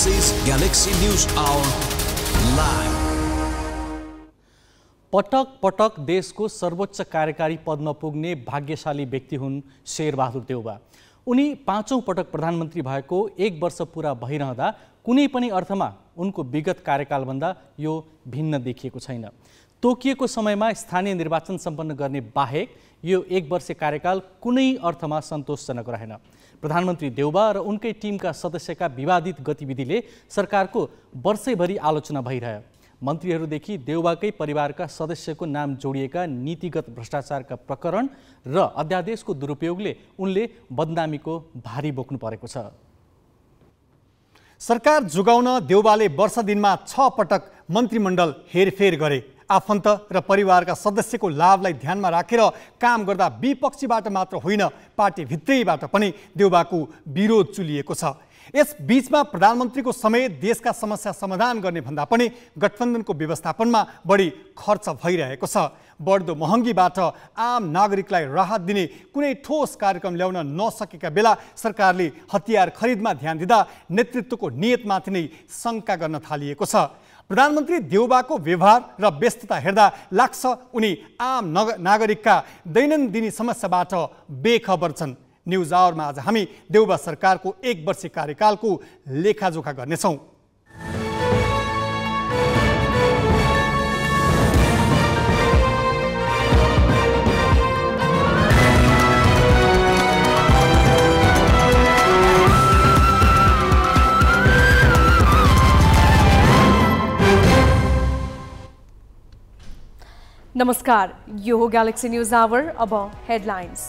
This is Galaxy News Hour live. पटक पटक देशको सर्वोच्च कार्यकारी पदमा पुग्ने भाग्यशाली व्यक्ति हुन् शेरबहादुर देउबा उनी पाँचौँ पटक प्रधानमन्त्री भएको एक वर्ष पुरा भइरहँदा कुनै पनि अर्थमा उनको विगत कार्यकालभन्दा यो भिन्न देखिएको छैन तोकिएको समयमा स्थानीय निर्वाचन सम्पन्न गर्ने बाहेक यो एक वर्ष कार्यकाल कुनै अर्थमा सन्तोषजनक रहेन प्रधानमन्त्री देउबा र उनकै टिमका सदस्यका विवादित गतिविधिले सरकारको वर्षैभरि आलोचना भइरह्यो मन्त्रीहरूदेखि देउबाकै परिवारका सदस्यको नाम जोडिएका नीतिगत भ्रष्टाचारका प्रकरण र अध्यादेशको दुरुपयोगले उनले बदनामीको भारी बोक्नु परेको छ सरकार जोगाउन देउबाले वर्ष दिनमा छ पटक मन्त्रीमण्डल हेरफेर गरे आफन्त र परिवारका सदस्यको लाभलाई ध्यानमा राखेर काम गर्दा विपक्षीबाट मात्र होइन पार्टीभित्रैबाट पनि देउबाको विरोध चुलिएको छ यस बीचमा प्रधानमन्त्रीको समेत देशका समस्या समाधान गर्ने भन्दा पनि गठबन्धनको व्यवस्थापनमा बढी खर्च भइरहेको छ बढ्दो महँगीबाट आम नागरिकलाई राहत दिने कुनै ठोस कार्यक्रम ल्याउन नसकेका बेला सरकारले हतियार खरिदमा ध्यान दिँदा नेतृत्वको नियतमाथि नै शङ्का गर्न थालिएको छ प्रधानमन्त्री देउबाको व्यवहार र व्यस्तता हेर्दा लाग्छ उनी आम नग नागरिकका दैनन्दिनी समस्याबाट बेखबर छन् न्युज आवरमा आज हामी देउबा सरकारको एक वर्ष कार्यकालको लेखाजोखा गर्नेछौँ नमस्कार यो हो ग्यालेक्सी न्युज आवर अब हेडलाइन्स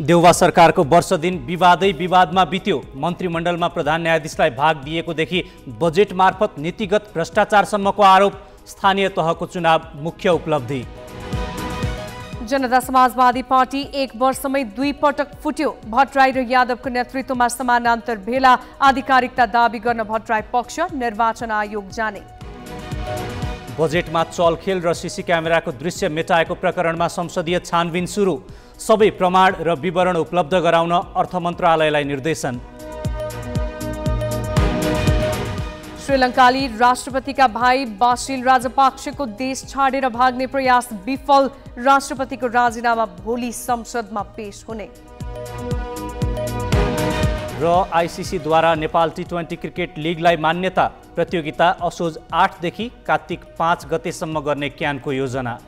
देउवा सरकारको वर्ष दिन विवादै विवादमा बित्यो मन्त्रीमण्डलमा प्रधान न्यायाधीशलाई भाग दिएकोदेखि बजेट मार्फत नीतिगत भ्रष्टाचारसम्मको आरोप स्थानीय तहको चुनाव मुख्य उपलब्धि जनता समाजवादी पार्टी एक वर्षमै दुई पटक फुट्यो भट्टराई र यादवको नेतृत्वमा समानान्तर भेला आधिकारिकता दावी गर्न भट्टराई पक्ष निर्वाचन आयोग जाने बजेटमा चलखेल र सिसी क्यामेराको दृश्य मेटाएको प्रकरणमा संसदीय छानबिन सुरु सबै प्रमाण र विवरण उपलब्ध गराउन अर्थ मन्त्रालयलाई निर्देशन श्रीलङ्काली राष्ट्रपतिका भाइ बासिल राजपाक्षको देश छाडेर भाग्ने प्रयास विफल राष्ट्रपतिको राजीनामा भोलि संसदमा पेश हुने र आइसिसीद्वारा नेपाल टी ट्वेन्टी क्रिकेट लिगलाई मान्यता प्रतियोगिता असोज आठदेखि कार्तिक पाँच गतेसम्म गर्ने क्यानको योजना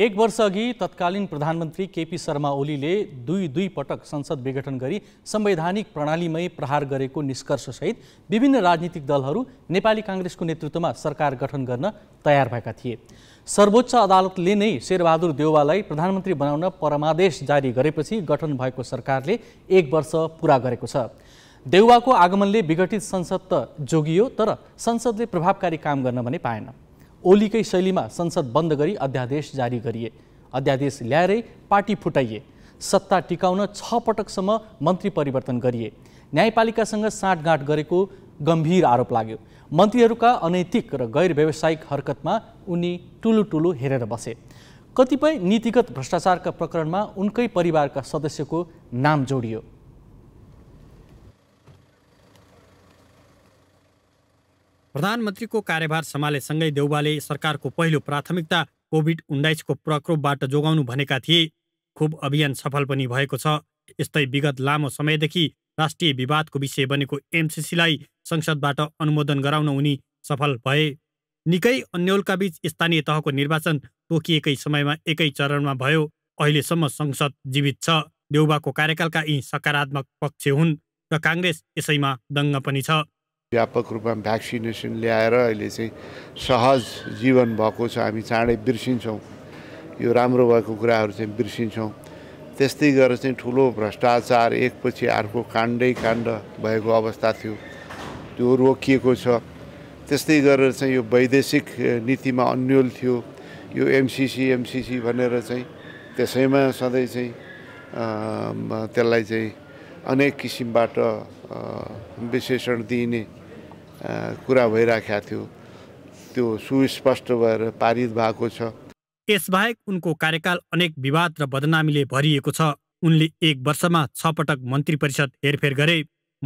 एक वर्ष अघि तत्कालीन प्रधानमन्त्री केपी शर्मा ओलीले दुई दुई पटक संसद विघटन गरी संवैधानिक प्रणालीमै प्रहार गरेको निष्कर्षसहित विभिन्न राजनीतिक दलहरू नेपाली काङ्ग्रेसको नेतृत्वमा सरकार गठन गर्न तयार भएका थिए सर्वोच्च अदालतले नै शेरबहादुर देउवालाई प्रधानमन्त्री बनाउन परमादेश जारी गरेपछि गठन भएको सरकारले एक वर्ष पुरा गरेको छ देउवाको आगमनले विघटित संसद त जोगियो तर संसदले प्रभावकारी काम गर्न भने पाएन ओलीकै शैलीमा संसद बन्द गरी अध्यादेश जारी गरिए अध्यादेश ल्याएरै पार्टी फुटाइए सत्ता टिकाउन छ पटकसम्म मन्त्री परिवर्तन गरिए न्यायपालिकासँग साँठगाँठ गरेको गम्भीर आरोप लाग्यो मन्त्रीहरूका अनैतिक र गैर व्यावसायिक हरकतमा उनी टुलु टुलु हेरेर बसे कतिपय नीतिगत भ्रष्टाचारका प्रकरणमा उनकै परिवारका सदस्यको नाम जोडियो प्रधानमन्त्रीको कार्यभार सम्हालेसँगै देउबाले सरकारको पहिलो प्राथमिकता कोभिड उन्नाइसको प्रकोपबाट जोगाउनु भनेका थिए खोप अभियान सफल पनि भएको छ यस्तै विगत लामो समयदेखि राष्ट्रिय विवादको विषय बनेको एमसिसीलाई संसदबाट अनुमोदन गराउन उनी सफल भए निकै अन्यलका बीच स्थानीय तहको निर्वाचन तोकिएकै समयमा एकै चरणमा भयो अहिलेसम्म संसद जीवित छ देउबाको कार्यकालका यी सकारात्मक पक्ष हुन् र काङ्ग्रेस यसैमा दङ्ग पनि छ व्यापक रूपमा भ्याक्सिनेसन ल्याएर अहिले चाहिँ सहज जीवन भएको छ हामी चाँडै बिर्सिन्छौँ यो राम्रो भएको कुराहरू चाहिँ बिर्सिन्छौँ त्यस्तै गरेर चाहिँ ठुलो भ्रष्टाचार एकपछि अर्को काण्डै काण्ड भएको अवस्था थियो त्यो रोकिएको छ त्यस्तै गरेर चाहिँ यो वैदेशिक नीतिमा अन्यल थियो यो एमसिसी एमसिसी भनेर चाहिँ त्यसैमा सधैँ चाहिँ त्यसलाई चाहिँ अनेक किसिमबाट विशेषण दिइने कुरा भइराखेको थियो त्यो सुस्पष्ट भएर पारित भएको छ यसबाहेक उनको कार्यकाल अनेक विवाद र बदनामीले भरिएको छ उनले एक वर्षमा छ पटक मन्त्री परिषद हेरफेर गरे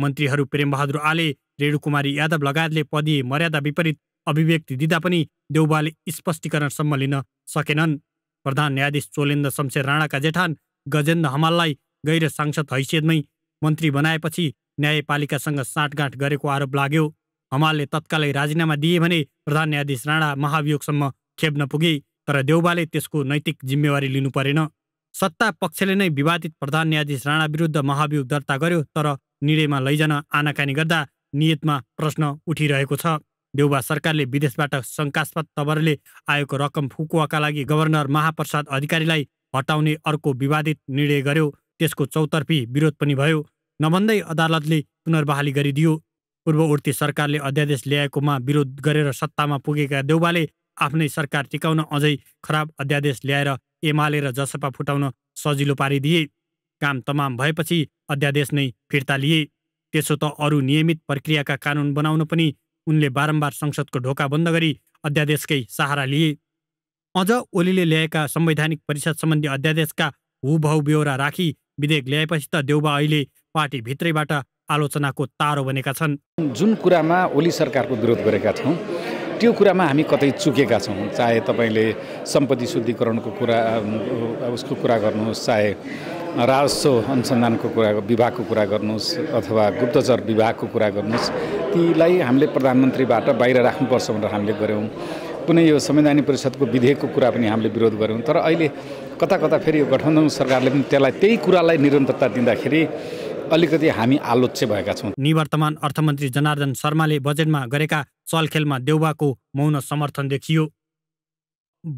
मन्त्रीहरू प्रेमबहादुर आले रेणुकुमारी यादव लगायतले पदीय मर्यादा विपरीत अभिव्यक्ति दिँदा पनि देउबाले स्पष्टीकरणसम्म लिन सकेनन् प्रधान न्यायाधीश चोलेन्द्र शमशेर राणाका जेठान गजेन्द्र हमाललाई गैर सांसद हैसियतमै मन्त्री बनाएपछि न्यायपालिकासँग साँठगाँठ गरेको आरोप लाग्यो हमालले तत्कालै राजीनामा दिए भने प्रधान न्यायाधीश राणा महाभियोगसम्म खेप्न पुगे तर देउबाले त्यसको नैतिक जिम्मेवारी लिनु परेन सत्ता पक्षले नै विवादित प्रधान न्यायाधीश राणा विरुद्ध महाभियोग दर्ता गर्यो तर निर्णयमा लैजान आनाकानी गर्दा नियतमा प्रश्न उठिरहेको छ देउबा सरकारले विदेशबाट शङ्कास्पद तवरले आएको रकम फुकुवाका लागि गभर्नर महाप्रसाद अधिकारीलाई हटाउने अर्को विवादित निर्णय गर्यो त्यसको चौतर्फी विरोध पनि भयो नभन्दै अदालतले पुनर्बहाली गरिदियो पूर्ववर्ती सरकारले अध्यादेश ल्याएकोमा विरोध गरेर सत्तामा पुगेका देउबाले आफ्नै सरकार टिकाउन अझै खराब अध्यादेश ल्याएर एमाले र जसपा फुटाउन सजिलो पारिदिए काम तमाम भएपछि अध्यादेश नै फिर्ता लिए त्यसो त अरू नियमित प्रक्रियाका कानुन बनाउन पनि उनले बारम्बार संसदको ढोका बन्द गरी अध्यादेशकै सहारा लिए अझ ओलीले ल्याएका संवैधानिक परिषद सम्बन्धी अध्यादेशका हुभाउ ब्यौरा राखी विधेयक ल्याएपछि त देउबा अहिले पार्टीभित्रैबाट आलोचनाको तारो बनेका छन् जुन कुरामा ओली सरकारको विरोध गरेका छौँ त्यो कुरामा हामी कतै चुकेका छौँ चाहे तपाईँले सम्पत्ति शुद्धिकरणको कुरा उसको कुरा गर्नुहोस् चाहे राजस्व अनुसन्धानको कुरा विभागको कुरा गर्नुहोस् अथवा गुप्तचर विभागको कुरा गर्नुहोस् तीलाई हामीले प्रधानमन्त्रीबाट बाहिर राख्नुपर्छ भनेर हामीले गऱ्यौँ कुनै यो संवैधानिक परिषदको विधेयकको कुरा पनि हामीले विरोध गऱ्यौँ तर अहिले कता कता फेरि यो गठबन्धन सरकारले पनि त्यसलाई त्यही कुरालाई निरन्तरता दिँदाखेरि अलिकति हामी आलोच्य भएका छौँ निवर्तमान अर्थमन्त्री जनार्दन शर्माले बजेटमा गरेका चलखेलमा देउबाको मौन समर्थन देखियो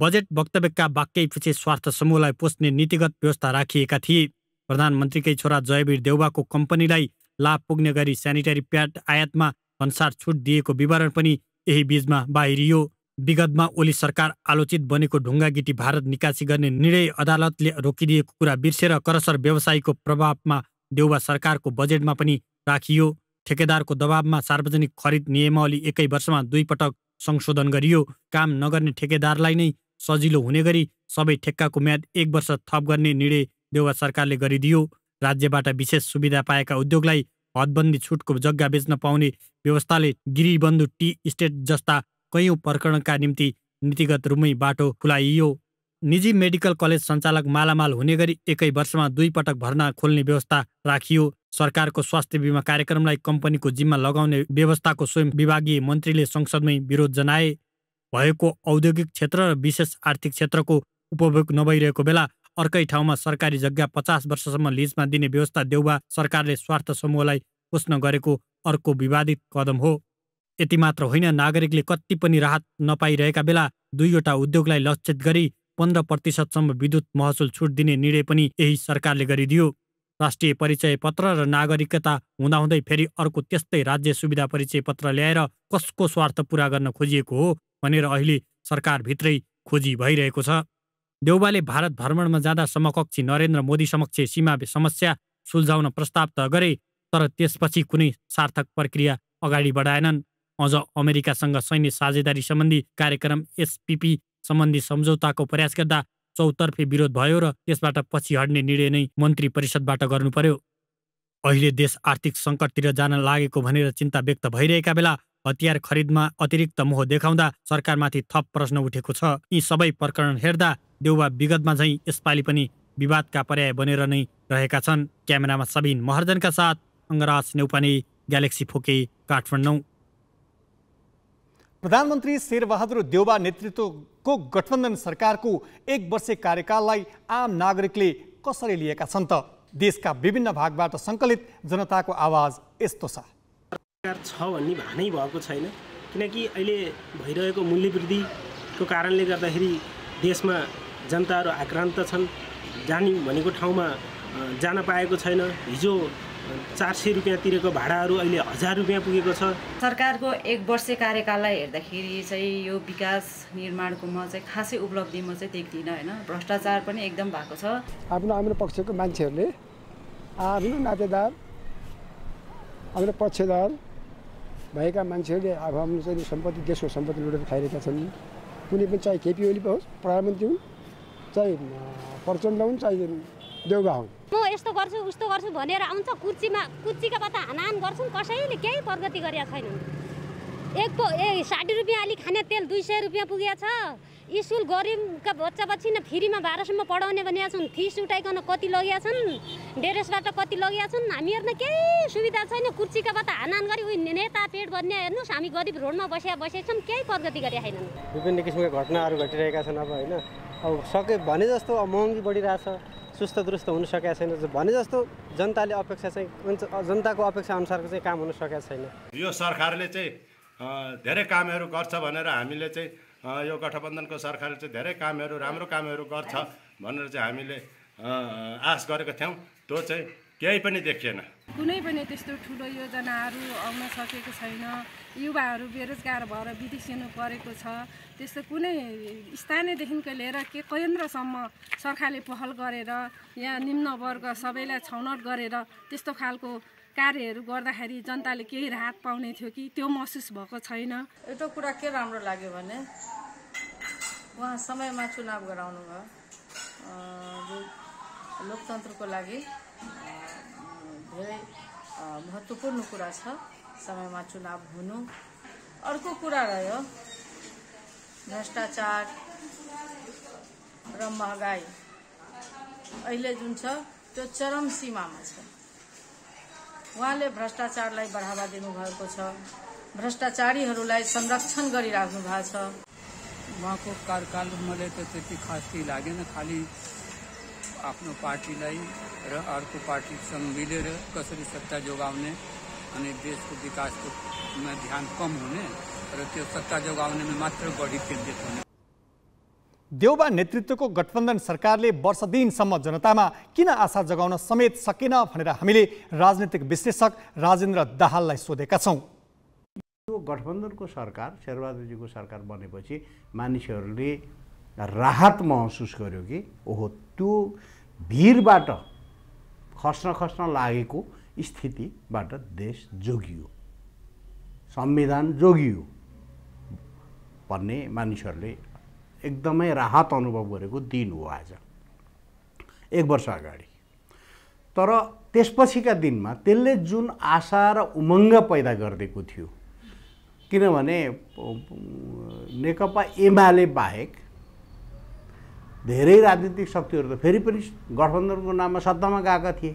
बजेट वक्तव्यका वाक्यपछि स्वार्थ समूहलाई पोस्ने नीतिगत व्यवस्था राखिएका थिए प्रधानमन्त्रीकै छोरा जयवीर देउबाको कम्पनीलाई लाभ पुग्ने गरी सेनिटरी प्याड आयातमा भन्सार छुट दिएको विवरण पनि यही बीचमा बाहिरियो विगतमा ओली सरकार आलोचित बनेको ढुङ्गा गिटी भारत निकासी गर्ने निर्णय अदालतले रोकिदिएको कुरा बिर्सेर करसर व्यवसायको प्रभावमा देउवा सरकारको बजेटमा पनि राखियो ठेकेदारको दबावमा सार्वजनिक खरिद नियमावली एकै वर्षमा दुई पटक संशोधन गरियो काम नगर्ने ठेकेदारलाई नै सजिलो हुने गरी सबै ठेक्काको म्याद एक वर्ष थप गर्ने निर्णय देउवा सरकारले गरिदियो राज्यबाट विशेष सुविधा पाएका उद्योगलाई हदबन्दी छुटको जग्गा बेच्न पाउने व्यवस्थाले गिरिबन्धु टी इस्टेट जस्ता कैयौँ प्रकरणका निम्ति नीतिगत रूपमै बाटो खुलाइयो निजी मेडिकल कलेज सञ्चालक मालामाल हुने गरी एकै वर्षमा दुई पटक भर्ना खोल्ने व्यवस्था राखियो सरकारको स्वास्थ्य बिमा कार्यक्रमलाई कम्पनीको जिम्मा लगाउने व्यवस्थाको स्वयं विभागीय मन्त्रीले संसदमै विरोध जनाए भएको औद्योगिक क्षेत्र र विशेष आर्थिक क्षेत्रको उपभोग नभइरहेको बेला अर्कै ठाउँमा सरकारी जग्गा पचास वर्षसम्म लिजमा दिने व्यवस्था देउवा सरकारले स्वार्थ समूहलाई पोस्न गरेको अर्को विवादित कदम हो यति मात्र होइन नागरिकले कति पनि राहत नपाइरहेका बेला दुईवटा उद्योगलाई लक्षित गरी पन्ध्र प्रतिशतसम्म विद्युत महसुल छुट दिने निर्णय पनि यही सरकारले गरिदियो राष्ट्रिय परिचय पत्र र नागरिकता हुँदाहुँदै फेरि अर्को त्यस्तै राज्य सुविधा परिचय पत्र ल्याएर कसको स्वार्थ पुरा गर्न खोजिएको हो भनेर अहिले सरकारभित्रै खोजी भइरहेको छ देउबाले भारत भ्रमणमा जाँदा समकक्षी नरेन्द्र मोदी समक्ष सीमा समस्या सुल्झाउन प्रस्ताव त गरे तर त्यसपछि कुनै सार्थक प्रक्रिया अगाडि बढाएनन् अझ अमेरिकासँग सैन्य साझेदारी सम्बन्धी कार्यक्रम एसपिपी सम्बन्धी सम्झौताको प्रयास गर्दा चौतर्फी विरोध भयो र त्यसबाट पछि हट्ने निर्णय नै मन्त्री परिषदबाट गर्नु पर्यो अहिले देश आर्थिक सङ्कटतिर जान लागेको भनेर चिन्ता व्यक्त भइरहेका बेला हतियार खरिदमा अतिरिक्त मोह देखाउँदा सरकारमाथि थप प्रश्न उठेको छ यी सबै प्रकरण हेर्दा देउवा विगतमा झैँ यसपालि पनि विवादका पर्याय बनेर नै रहेका छन् क्यामेरामा सबिन महर्जनका साथ अङ्गराज नेउपानी ग्यालेक्सी फोके काठमाडौँ प्रधानमन्त्री शेरबहादुर देउवा नेतृत्वको गठबन्धन सरकारको एक वर्षे कार्यकाललाई आम नागरिकले कसरी लिएका छन् त देशका विभिन्न भागबाट सङ्कलित जनताको आवाज यस्तो छ सरकार छ भन्ने भानै भएको छैन किनकि अहिले भइरहेको मूल्यवृद्धिको कारणले गर्दाखेरि देशमा जनताहरू आक्रान्त छन् जाने भनेको ठाउँमा जान पाएको छैन हिजो चार सय रुपियाँ तिरेको भाडाहरू अहिले हजार रुपियाँ पुगेको छ सरकारको एक वर्ष कार्यकाललाई हेर्दाखेरि चाहिँ यो विकास निर्माणको म चाहिँ खासै उपलब्धि म चाहिँ देख्दिनँ होइन भ्रष्टाचार पनि एकदम भएको छ आफ्नो आफ्नो पक्षको मान्छेहरूले आफ्नो नातेदार आफ्नो पक्षदार भएका मान्छेहरूले अब आफ्नो चाहिँ सम्पत्ति देशको सम्पत्ति लुटेर खाइरहेका छन् कुनै पनि चाहे केपी ओली होस् प्रधानमन्त्री हुन् चाहे प्रचण्ड हुन् चाहे देउगाउँ म यस्तो गर्छु उस्तो गर्छु भनेर आउँछ कुर्चीमा कुर्चीका पत्ता हानाहान गर्छन् कसैले केही प्रगति गरेका छैनन् एक पो ए साठी रुपियाँ अलिक खाने तेल दुई सय रुपियाँ पुगेको छ स्कुल गरिबका बच्चा बच्ची न फ्रीमा बाह्रसम्म पढाउने भनेका छन् फिस उठाइकन कति लगिया छन् डेरेसबाट कति लगिया छन् हामीहरू केही सुविधा छैन कुर्चीका बात हानान गरी उयो नेता पेट भन्ने हेर्नुहोस् हामी गरिब रोडमा बसेका बसेका छौँ केही प्रगति गरेका छैनन् विभिन्न किसिमका घटनाहरू घटिरहेका छन् अब होइन अब सके भने जस्तो महँगी बढिरहेछ सुस्त दुरुस्त हुन सकेका छैन भने जस्तो जनताले अपेक्षा चाहिँ जनताको अपेक्षा अनुसारको चाहिँ काम हुन सकेका छैन यो सरकारले चाहिँ धेरै कामहरू गर्छ भनेर हामीले चाहिँ यो गठबन्धनको सरकारले चाहिँ धेरै कामहरू राम्रो कामहरू गर्छ भनेर चाहिँ हामीले आश गरेको थियौँ त्यो चाहिँ केही पनि देखिएन कुनै पनि त्यस्तो ठुलो योजनाहरू आउन सकेको छैन युवाहरू बेरोजगार भएर विदेसिनु परेको छ त्यस्तो कुनै स्थानीयदेखिको लिएर के केन्द्रसम्म सरकारले पहल गरेर यहाँ निम्न वर्ग सबैलाई छनौट गरेर त्यस्तो खालको कार्यहरू गर्दाखेरि जनताले केही राहत पाउने थियो कि त्यो महसुस भएको छैन एउटा कुरा के राम्रो लाग्यो भने उहाँ समयमा चुनाव गराउनु भयो लोकतन्त्रको लागि धेरै महत्त्वपूर्ण कुरा छ समयमा चुनाव हुनु अर्को कुरा रह्यो भ्रष्टाचार र महँगाई अहिले जुन छ त्यो चरम सीमामा छ उहाँले भ्रष्टाचारलाई बढावा दिनुभएको छ भ्रष्टाचारीहरूलाई संरक्षण गरिराख्नु भएको छ उहाँको कार्यकाल मलाई त त्यति केही लागेन खालि आफ्नो पार्टीलाई र अर्को पार्टीसँग मिलेर कसरी सत्ता जोगाउने अनि देशको विकासकोमा ध्यान कम हुने र त्यो सत्ता जोगाउनेमा मात्र बढी केन्द्रित हुने देउबा नेतृत्वको गठबन्धन सरकारले वर्ष दिनसम्म जनतामा किन आशा जगाउन समेत सकेन भनेर हामीले राजनीतिक विश्लेषक राजेन्द्र दाहाललाई सोधेका छौँ यो गठबन्धनको सरकार शेरबहादुरजीको सरकार बनेपछि मानिसहरूले राहत महसुस गर्यो कि ओहो त्यो भिरबाट खस्न खस्न लागेको स्थितिबाट देश जोगियो संविधान जोगियो भन्ने मानिसहरूले एकदमै राहत अनुभव गरेको दिन हो आज एक वर्ष अगाडि तर त्यसपछिका दिनमा त्यसले जुन आशा र उमङ्ग पैदा गरिदिएको थियो किनभने नेकपा एमाले बाहेक धेरै राजनीतिक शक्तिहरू त फेरि पनि गठबन्धनको नाममा सत्तामा गएका थिए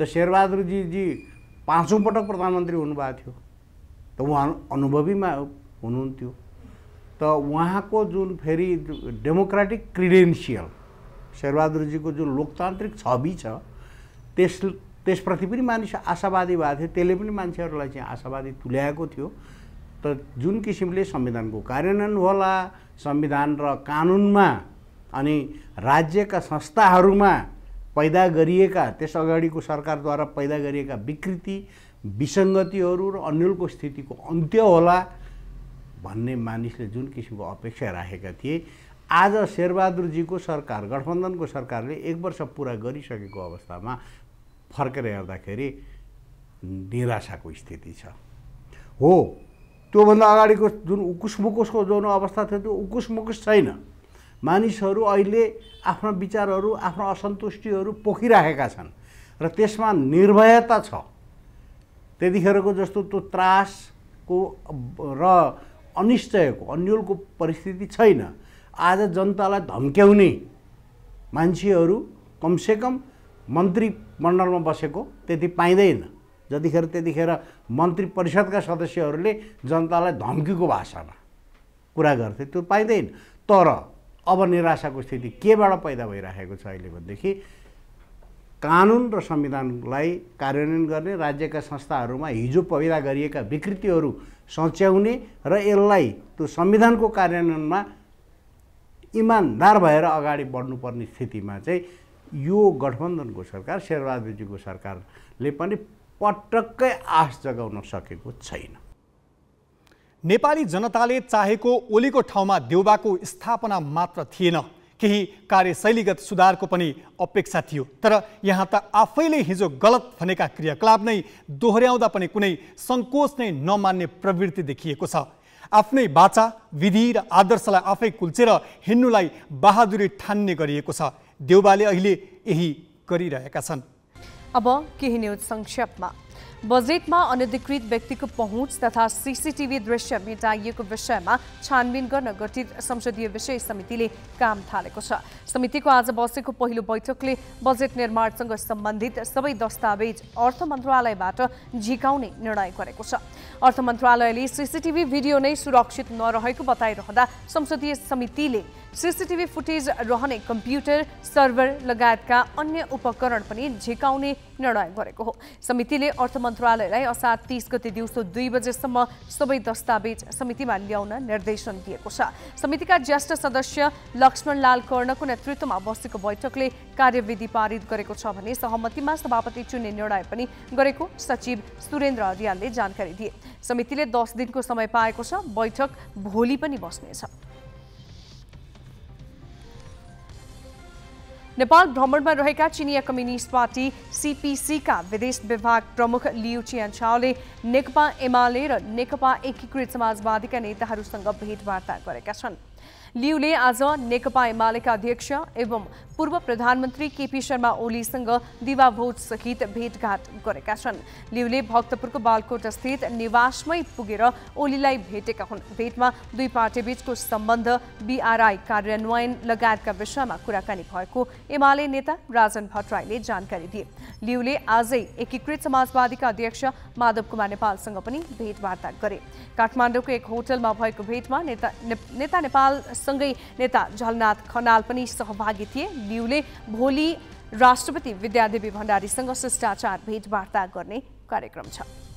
त शेरबहादुरजीजी पाँचौँ पटक प्रधानमन्त्री हुनुभएको थियो त उहाँ अनुभवीमा हुनुहुन्थ्यो त उहाँको जुन फेरि डेमोक्रेटिक क्रिडेन्सियल शेरबहादुरजीको जुन लोकतान्त्रिक छवि छ त्यस त्यसप्रति पनि मानिस आशावादी भएको थियो त्यसले पनि मान्छेहरूलाई चाहिँ आशावादी तुल्याएको थियो त जुन किसिमले संविधानको कार्यान्वयन होला संविधान र कानुनमा अनि राज्यका संस्थाहरूमा पैदा गरिएका त्यस अगाडिको सरकारद्वारा पैदा गरिएका विकृति विसङ्गतिहरू र अन्यलको स्थितिको अन्त्य होला भन्ने मानिसले जुन किसिमको अपेक्षा राखेका थिए आज शेरबहादुरजीको सरकार गठबन्धनको सरकारले एक वर्ष पुरा गरिसकेको अवस्थामा फर्केर हेर्दाखेरि निराशाको स्थिति छ हो त्योभन्दा अगाडिको जुन उकुस मुकुसको जुन अवस्था थियो त्यो उकुस मुकुस छैन मानिसहरू अहिले आफ्ना विचारहरू आफ्नो असन्तुष्टिहरू पोखिराखेका छन् र त्यसमा निर्भयता छ त्यतिखेरको जस्तो त्यो त्रासको र अनिश्चयको अन्यलको परिस्थिति छैन आज जनतालाई धम्क्याउने मान्छेहरू कमसेकम मन्त्री मण्डलमा बसेको त्यति पाइँदैन जतिखेर त्यतिखेर मन्त्री परिषदका सदस्यहरूले जनतालाई धम्कीको भाषामा कुरा गर्थे त्यो पाइँदैन तर अब निराशाको स्थिति केबाट पैदा भइराखेको छ अहिले भनेदेखि कानुन र संविधानलाई कार्यान्वयन गर्ने राज्यका संस्थाहरूमा हिजो पैदा गरिएका विकृतिहरू सच्याउने र यसलाई त्यो संविधानको कार्यान्वयनमा इमान्दार भएर अगाडि बढ्नुपर्ने स्थितिमा चाहिँ यो गठबन्धनको सरकार शेरबहादुरजीको सरकारले पनि पटक्कै आश जगाउन सकेको छैन नेपाली जनताले चाहेको ओलीको ठाउँमा देउबाको स्थापना मात्र थिएन केही कार्यशैलीगत सुधारको पनि अपेक्षा थियो तर यहाँ त आफैले हिजो गलत भनेका क्रियाकलाप नै दोहोऱ्याउँदा पनि कुनै सङ्कोच नै नमान्ने प्रवृत्ति देखिएको छ आफ्नै बाचा विधि र आदर्शलाई आफै कुल्चेर हिँड्नुलाई बहादुरी ठान्ने गरिएको छ देउबाले अहिले यही गरिरहेका छन् अब केही न्युज संक्षेपमा बजेटमा अनधिकृत व्यक्तिको पहुँच तथा सिसिटिभी दृश्य मेटाइएको विषयमा छानबिन गर्न गठित संसदीय विषय समितिले काम थालेको छ समितिको आज बसेको पहिलो बैठकले बजेट निर्माणसँग सम्बन्धित सबै दस्तावेज अर्थ मन्त्रालयबाट झिकाउने निर्णय गरेको छ अर्थ मन्त्रालयले सिसिटिभी भिडियो नै सुरक्षित नरहेको बताइरहँदा संसदीय समितिले सिसिटिभी फुटेज रहने कम्प्युटर सर्भर लगायतका अन्य उपकरण पनि झिकाउने निर्णय गरेको हो समितिले अर्थ मन्त्रालयलाई असार तिस गते दिउँसो दुई बजेसम्म सबै दस्तावेज समितिमा ल्याउन निर्देशन दिएको छ समितिका ज्येष्ठ सदस्य लक्ष्मणलाल कर्णको नेतृत्वमा बसेको बैठकले कार्यविधि पारित गरेको छ भने सहमतिमा सभापति चुन्ने निर्णय पनि गरेको सचिव सुरेन्द्र अर्यालले जानकारी दिए समितिले दस दिनको समय पाएको छ बैठक भोलि पनि बस्नेछ नेपाल भ्रमण में रहकर चीनी कम्युनिस्ट पार्टी सिपिसीका विदेश विभाग प्रमुख लियु चियान्छाओले नेकपा एमाले र नेकपा एकीकृत समाजवादीका का भेटवार्ता भेटवाता छन् लियुले आज नेकपा एमालेका अध्यक्ष एवं पूर्व प्रधानमन्त्री केपी शर्मा ओलीसँग दिवाभोजसहित भेटघाट गरेका छन् लियुले भक्तपुरको बालकोट स्थित निवासमै पुगेर ओलीलाई भेटेका हुन् भेटमा दुई पार्टीबीचको सम्बन्ध बिआरआई कार्यान्वयन लगायतका विषयमा कुराकानी भएको एमाले नेता राजन भट्टराईले जानकारी दिए लियुले आजै एकीकृत समाजवादीका अध्यक्ष माधव कुमार नेपालसँग पनि भेटवार्ता गरे काठमाडौँको एक होटलमा भएको भेटमा नेता नेपाल सँगै नेता झलनाथ खनाल पनि सहभागी थिए लिउले भोलि राष्ट्रपति विद्यादेवी भण्डारीसँग शिष्टाचार भेटवार्ता गर्ने कार्यक्रम छ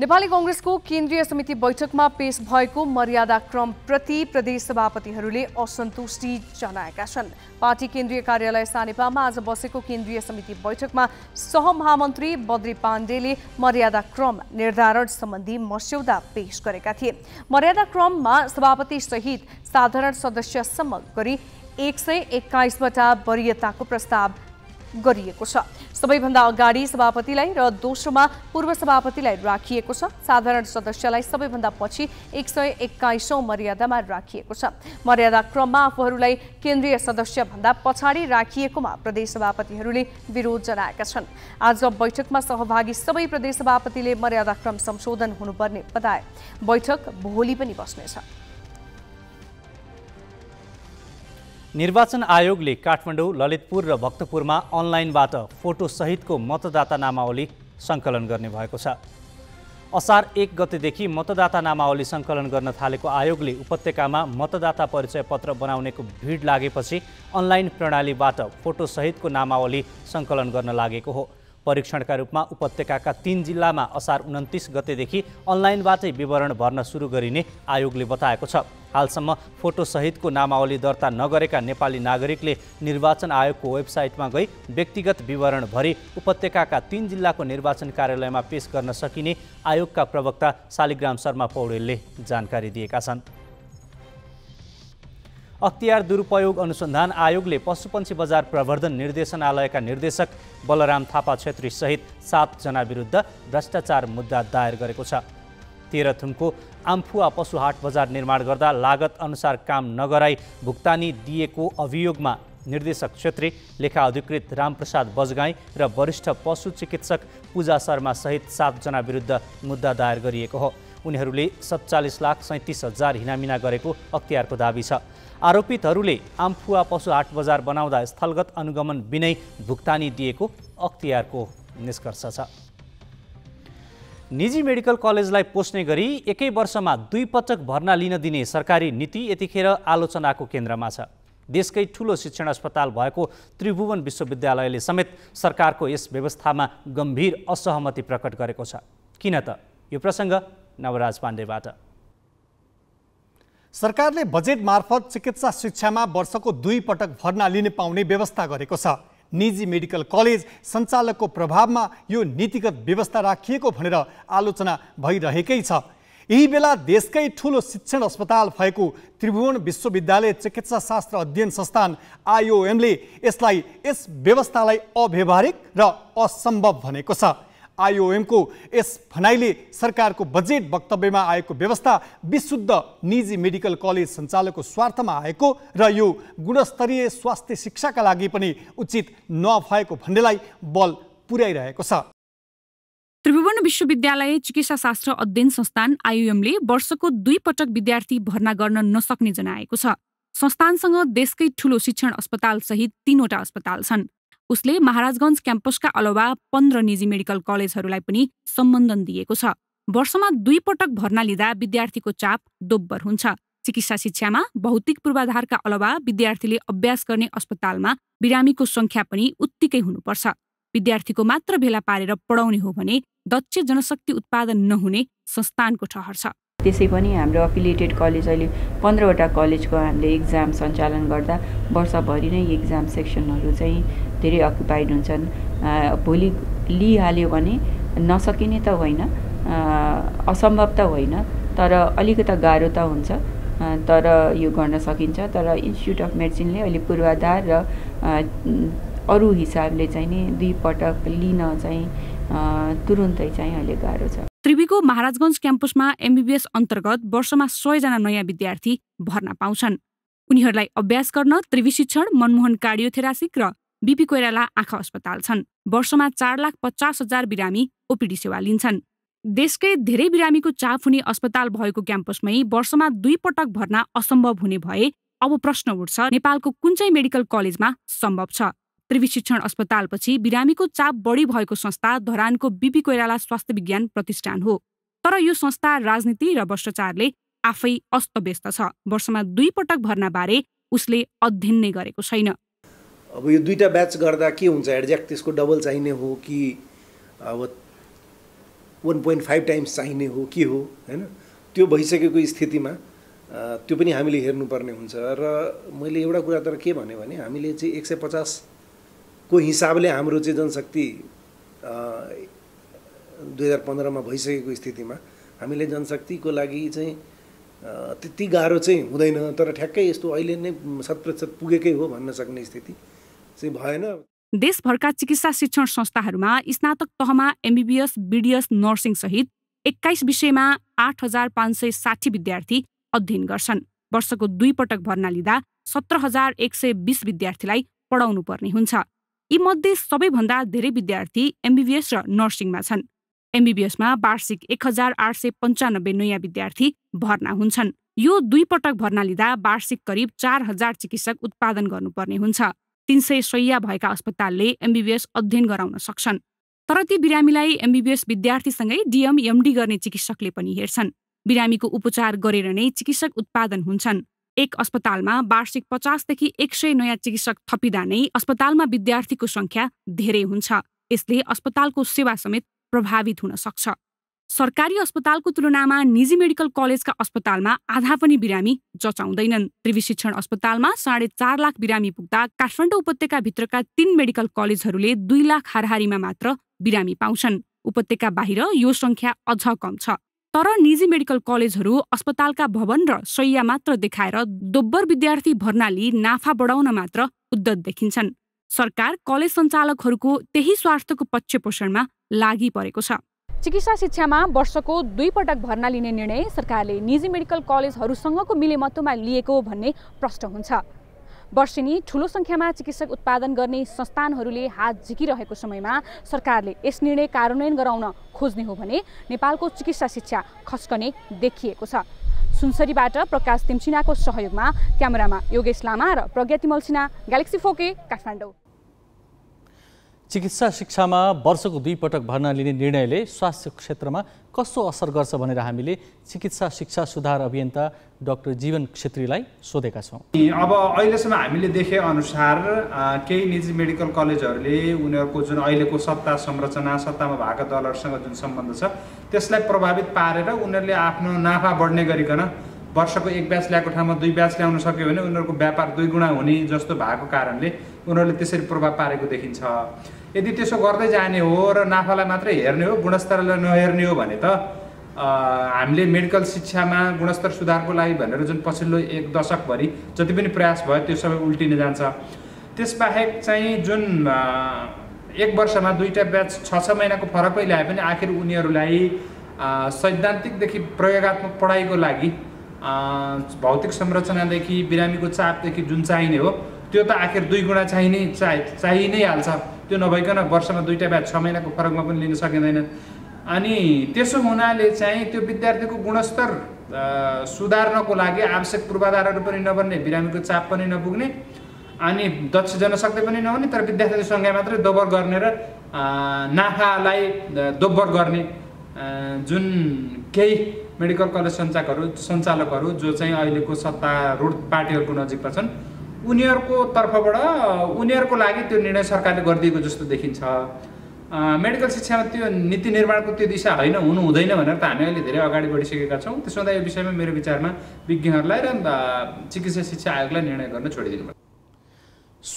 नेपाली कङ्ग्रेसको केन्द्रीय समिति बैठकमा पेश भएको मर्यादा प्रति प्रदेश सभापतिहरूले असन्तुष्टि जनाएका छन् पार्टी केन्द्रीय कार्यालय सानेपामा आज बसेको केन्द्रीय समिति बैठकमा सहमहामन्त्री बद्री पाण्डेले मर्यादा क्रम निर्धारण सम्बन्धी मस्यौदा पेश गरेका थिए मर्यादा क्रममा सभापति सहित साधारण सदस्यसम्म गरी एक सय एक्काइसवटा वरियताको प्रस्ताव गरिएको छ सबैभन्दा अगाडि सभापतिलाई र दोस्रोमा पूर्व सभापतिलाई राखिएको छ साधारण सदस्यलाई सबैभन्दा पछि एक सय एक्काइसौँ मर्यादामा राखिएको छ मर्यादा क्रममा आफूहरूलाई केन्द्रीय सदस्यभन्दा पछाडि राखिएकोमा प्रदेश सभापतिहरूले विरोध जनाएका छन् आज बैठकमा सहभागी सबै प्रदेश सभापतिले मर्यादाक्रम संशोधन हुनुपर्ने बताए बैठक भोलि पनि बस्नेछ निर्वाचन आयोगले काठमाडौँ ललितपुर र भक्तपुरमा अनलाइनबाट फोटोसहितको मतदाता नामावली सङ्कलन गर्ने भएको छ असार एक गतेदेखि मतदाता नामावली सङ्कलन गर्न थालेको आयोगले उपत्यकामा मतदाता परिचय पत्र बनाउनेको भिड लागेपछि अनलाइन प्रणालीबाट फोटोसहितको नामावली सङ्कलन गर्न लागेको हो परीक्षणका रूपमा उपत्यकाका तीन जिल्लामा असार उन्तिस गतेदेखि अनलाइनबाटै विवरण भर्न सुरु गरिने आयोगले बताएको छ हालसम्म फोटोसहितको नामावली दर्ता नगरेका नेपाली नागरिकले निर्वाचन आयोगको वेबसाइटमा गई व्यक्तिगत विवरण भरी उपत्यकाका तीन जिल्लाको निर्वाचन कार्यालयमा पेश गर्न सकिने आयोगका प्रवक्ता शालिग्राम शर्मा पौडेलले जानकारी दिएका छन् अख्तियार दुरुपयोग अनुसन्धान आयोगले पशुपन्छी बजार प्रवर्धन निर्देशनालयका निर्देशक बलराम थापा छेत्रीसहित सातजना विरुद्ध भ्रष्टाचार मुद्दा दायर गरेको छ तेह्रथुमको आम्फुवा पशुहाट बजार निर्माण गर्दा लागत अनुसार काम नगराई भुक्तानी दिएको अभियोगमा निर्देशक क्षेत्री लेखा अधिकृत रामप्रसाद बजगाई र वरिष्ठ पशु चिकित्सक पूजा शर्मा सहित सातजना विरुद्ध मुद्दा दायर गरिएको हो उनीहरूले सत्तालिस लाख सैँतिस हजार हिनामिना गरेको अख्तियारको दावी छ आरोपितहरूले आम्फुवा हाट बजार बनाउँदा स्थलगत अनुगमन बिनै भुक्तानी दिएको अख्तियारको निष्कर्ष छ निजी मेडिकल कलेजलाई पोस्ने गरी एकै वर्षमा दुई पटक भर्ना लिन दिने सरकारी नीति यतिखेर आलोचनाको केन्द्रमा छ देशकै ठुलो शिक्षण अस्पताल भएको त्रिभुवन विश्वविद्यालयले समेत सरकारको यस व्यवस्थामा गम्भीर असहमति प्रकट गरेको छ किन त यो प्रसङ्ग नवराज पाण्डेबाट सरकारले बजेट मार्फत चिकित्सा शिक्षामा वर्षको दुई पटक भर्ना लिने पाउने व्यवस्था गरेको छ निजी मेडिकल कलेज सञ्चालकको प्रभावमा यो नीतिगत व्यवस्था राखिएको भनेर आलोचना भइरहेकै छ यही बेला देशकै ठुलो शिक्षण अस्पताल भएको त्रिभुवन विश्वविद्यालय चिकित्साशास्त्र अध्ययन संस्थान आइओएमले यसलाई यस व्यवस्थालाई अव्यवहारिक र असम्भव भनेको छ आइओएमको यस भनाइले सरकारको बजेट वक्तव्यमा आएको व्यवस्था विशुद्ध निजी मेडिकल कलेज सञ्चालकको स्वार्थमा आएको र यो गुणस्तरीय स्वास्थ्य शिक्षाका लागि पनि उचित नभएको भन्नेलाई बल पुर्याइरहेको छ त्रिभुवन विश्वविद्यालय चिकित्सा शास्त्र अध्ययन संस्थान आइओएमले वर्षको दुई पटक विद्यार्थी भर्ना गर्न नसक्ने जनाएको छ संस्थानसँग देशकै ठूलो शिक्षण अस्पताल सहित तीनवटा अस्पताल छन् उसले महाराजगञ्ज क्याम्पसका अलावा पन्ध्र निजी मेडिकल कलेजहरूलाई पनि सम्बन्धन दिएको छ वर्षमा दुई पटक भर्ना लिँदा विद्यार्थीको चाप दोब्बर हुन्छ चिकित्सा शिक्षामा भौतिक पूर्वाधारका अलावा विद्यार्थीले अभ्यास गर्ने अस्पतालमा बिरामीको सङ्ख्या पनि उत्तिकै हुनुपर्छ विद्यार्थीको मात्र भेला पारेर पढाउने हो भने दक्ष जनशक्ति उत्पादन नहुने संस्थानको ठहर छ त्यसै पनि हाम्रो अफिलिएटेड कलेज अहिले पन्ध्रवटा कलेजको हामीले इक्जाम सञ्चालन गर्दा वर्षभरि नै इक्जाम सेक्सनहरू चाहिँ धेरै अकुपाइड हुन्छन् भोलि लिइहाल्यो भने नसकिने त होइन असम्भव त होइन तर अलिकता गाह्रो त हुन्छ तर यो गर्न सकिन्छ तर इन्स्टिच्युट अफ मेडिसिनले अहिले पूर्वाधार र अरू हिसाबले चाहिँ नि दुई पटक लिन चाहिँ तुरुन्तै चाहिँ अहिले गाह्रो छ त्रिवीको महाराजगञ्ज क्याम्पसमा एमबिबिएस अन्तर्गत वर्षमा सयजना नयाँ विद्यार्थी भर्ना पाउँछन् उनीहरूलाई अभ्यास गर्न त्रिवी शिक्षण मनमोहन कार्डियोथेरासिक र बिपी कोइराला आँखा अस्पताल छन् वर्षमा चार लाख पचास हजार बिरामी ओपिडी सेवा लिन्छन् देशकै धेरै बिरामीको चाप हुने अस्पताल भएको क्याम्पसमै वर्षमा दुई पटक भर्ना असम्भव हुने भए अब प्रश्न उठ्छ नेपालको कुन चाहिँ मेडिकल कलेजमा सम्भव छ त्रिविशिक्षण अस्पतालपछि बिरामीको चाप बढी भएको संस्था धरानको बिपी कोइराला स्वास्थ्य विज्ञान प्रतिष्ठान हो तर यो संस्था राजनीति र भ्रष्टाचारले आफै अस्तव्यस्त छ वर्षमा दुई पटक भर्नाबारे उसले अध्ययन नै गरेको छैन अब यो दुईवटा ब्याच गर्दा के हुन्छ एक्ज्याक्ट त्यसको डबल चाहिने हो कि अब वान पोइन्ट फाइभ टाइम्स चाहिने हो के हो होइन त्यो भइसकेको स्थितिमा त्यो पनि हामीले हेर्नुपर्ने हुन्छ र मैले एउटा कुरा तर के भने हामीले चाहिँ एक सय पचास को हिसाबले हाम्रो चाहिँ जनशक्ति दुई हजार पन्ध्रमा भइसकेको स्थितिमा हामीले जनशक्तिको लागि चाहिँ त्यति गाह्रो चाहिँ हुँदैन तर ठ्याक्कै यस्तो अहिले नै शत प्रतिशत पुगेकै हो भन्न सक्ने स्थिति चाहिँ भएन देशभरका चिकित्सा शिक्षण संस्थाहरूमा स्नातक तहमा एमबिबिएस बिडिएस सहित एक्काइस विषयमा आठ हजार पाँच सय साठी विद्यार्थी अध्ययन गर्छन् वर्षको दुई पटक भर्ना लिँदा सत्र हजार एक सय बिस विद्यार्थीलाई पढाउनु पर्ने हुन्छ यीमध्ये सबैभन्दा धेरै विद्यार्थी एमबिबिएस र नर्सिङमा छन् एमबिबिएसमा वार्षिक एक हजार आठ सय पन्चानब्बे नयाँ विद्यार्थी भर्ना हुन्छन् यो दुई पटक भर्ना लिँदा वार्षिक करिब चार हजार चिकित्सक उत्पादन गर्नुपर्ने हुन्छ तिन सय सय भएका अस्पतालले एमबिबिएस अध्ययन गराउन सक्छन् तर ती बिरामीलाई एमबिबिएस विद्यार्थीसँगै डिएम एमडी गर्ने चिकित्सकले पनि हेर्छन् बिरामीको उपचार गरेर नै चिकित्सक उत्पादन हुन्छन् एक अस्पतालमा वार्षिक पचासदेखि एक सय नयाँ चिकित्सक थपिँदा नै अस्पतालमा विद्यार्थीको सङ्ख्या धेरै हुन्छ यसले अस्पतालको सेवा समेत प्रभावित हुन सक्छ सरकारी अस्पतालको तुलनामा निजी मेडिकल कलेजका अस्पतालमा आधा पनि बिरामी जचाउँदैनन् त्रिवी शिक्षण अस्पतालमा साढे चार लाख बिरामी पुग्दा काठमाडौँ उपत्यकाभित्रका तीन मेडिकल कलेजहरूले दुई लाख हारहारीमा मात्र बिरामी पाउँछन् उपत्यका बाहिर यो सङ्ख्या अझ कम छ तर निजी मेडिकल कलेजहरू अस्पतालका भवन र शैया मात्र देखाएर दोब्बर विद्यार्थी भर्नाली नाफा बढाउन मात्र उद्धत देखिन्छन् सरकार कलेज सञ्चालकहरूको त्यही स्वार्थको पक्षपोषणमा लागि परेको छ चिकित्सा शिक्षामा वर्षको दुई पटक भर्ना लिने निर्णय सरकारले निजी मेडिकल कलेजहरूसँगको मिलेमतोमा लिएको भन्ने प्रश्न हुन्छ वर्षेनी ठुलो सङ्ख्यामा चिकित्सक उत्पादन गर्ने संस्थानहरूले हात झिकिरहेको समयमा सरकारले यस निर्णय कार्यान्वयन गराउन खोज्ने हो भने नेपालको चिकित्सा शिक्षा खस्कने देखिएको छ सुनसरीबाट प्रकाश तिम्सिनाको सहयोगमा क्यामेरामा योगेश लामा र प्रज्ञा तिमल्सिना ग्यालेक्सी फोके काठमाडौँ चिकित्सा शिक्षामा वर्षको दुई पटक भर्ना लिने निर्णयले स्वास्थ्य क्षेत्रमा कस्तो असर गर्छ भनेर हामीले चिकित्सा शिक्षा सुधार अभियन्ता डाक्टर जीवन छेत्रीलाई सोधेका छौँ अब अहिलेसम्म हामीले देखे अनुसार केही निजी मेडिकल कलेजहरूले उनीहरूको जुन अहिलेको सत्ता संरचना सत्तामा भएका दलहरूसँग जुन सम्बन्ध छ त्यसलाई प्रभावित पारेर उनीहरूले आफ्नो नाफा बढ्ने गरिकन वर्षको एक ब्याच ल्याएको ठाउँमा दुई ब्याच ल्याउन सक्यो भने उनीहरूको व्यापार दुई गुणा हुने जस्तो भएको कारणले उनीहरूले त्यसरी प्रभाव पारेको देखिन्छ यदि त्यसो गर्दै जाने हो र नाफालाई मात्रै हेर्ने हो गुणस्तरलाई नहेर्ने हो भने त हामीले मेडिकल शिक्षामा गुणस्तर सुधारको लागि भनेर जुन पछिल्लो एक दशकभरि जति पनि प्रयास भयो त्यो सबै उल्टिन जान्छ त्यसबाहेक चाहिँ जुन एक वर्षमा दुईवटा ब्याच छ छ महिनाको फरकै ल्याए पनि आखिर उनीहरूलाई सैद्धान्तिकदेखि प्रयोगत्मक पढाइको लागि भौतिक संरचनादेखि बिरामीको चापदेखि जुन चाहिने हो त्यो त आखिर दुई गुणा चाहिने चाहि चाहि नै हाल्छ त्यो नभइकन वर्षमा दुईवटा ब्याच छ महिनाको फरकमा पनि लिन सकिँदैन अनि त्यसो हुनाले चाहिँ त्यो विद्यार्थीको गुणस्तर सुधार्नको लागि आवश्यक पूर्वाधारहरू पनि नबन्ने बिरामीको चाप पनि नपुग्ने अनि दक्ष जनशक्ति पनि नहुने तर विद्यार्थीको सङ्ख्या मात्रै दोब्बर गर्ने र नाफालाई दोब्बर गर्ने जुन केही मेडिकल कलेज सञ्चालकहरू सञ्चालकहरू जो चाहिँ अहिलेको सत्तारूढ पार्टीहरूको नजिकमा छन् उनीहरूको तर्फबाट उनीहरूको लागि त्यो निर्णय सरकारले गरिदिएको जस्तो देखिन्छ मेडिकल शिक्षामा त्यो नीति निर्माणको त्यो दिशा होइन हुनु हुँदैन भनेर त हामी अहिले धेरै अगाडि बढिसकेका छौँ त्यसो हुँदा यो विषयमा मेरो विचारमा विज्ञहरूलाई र चिकित्सा शिक्षा आयोगलाई निर्णय गर्न छोडिदिनु पर्छ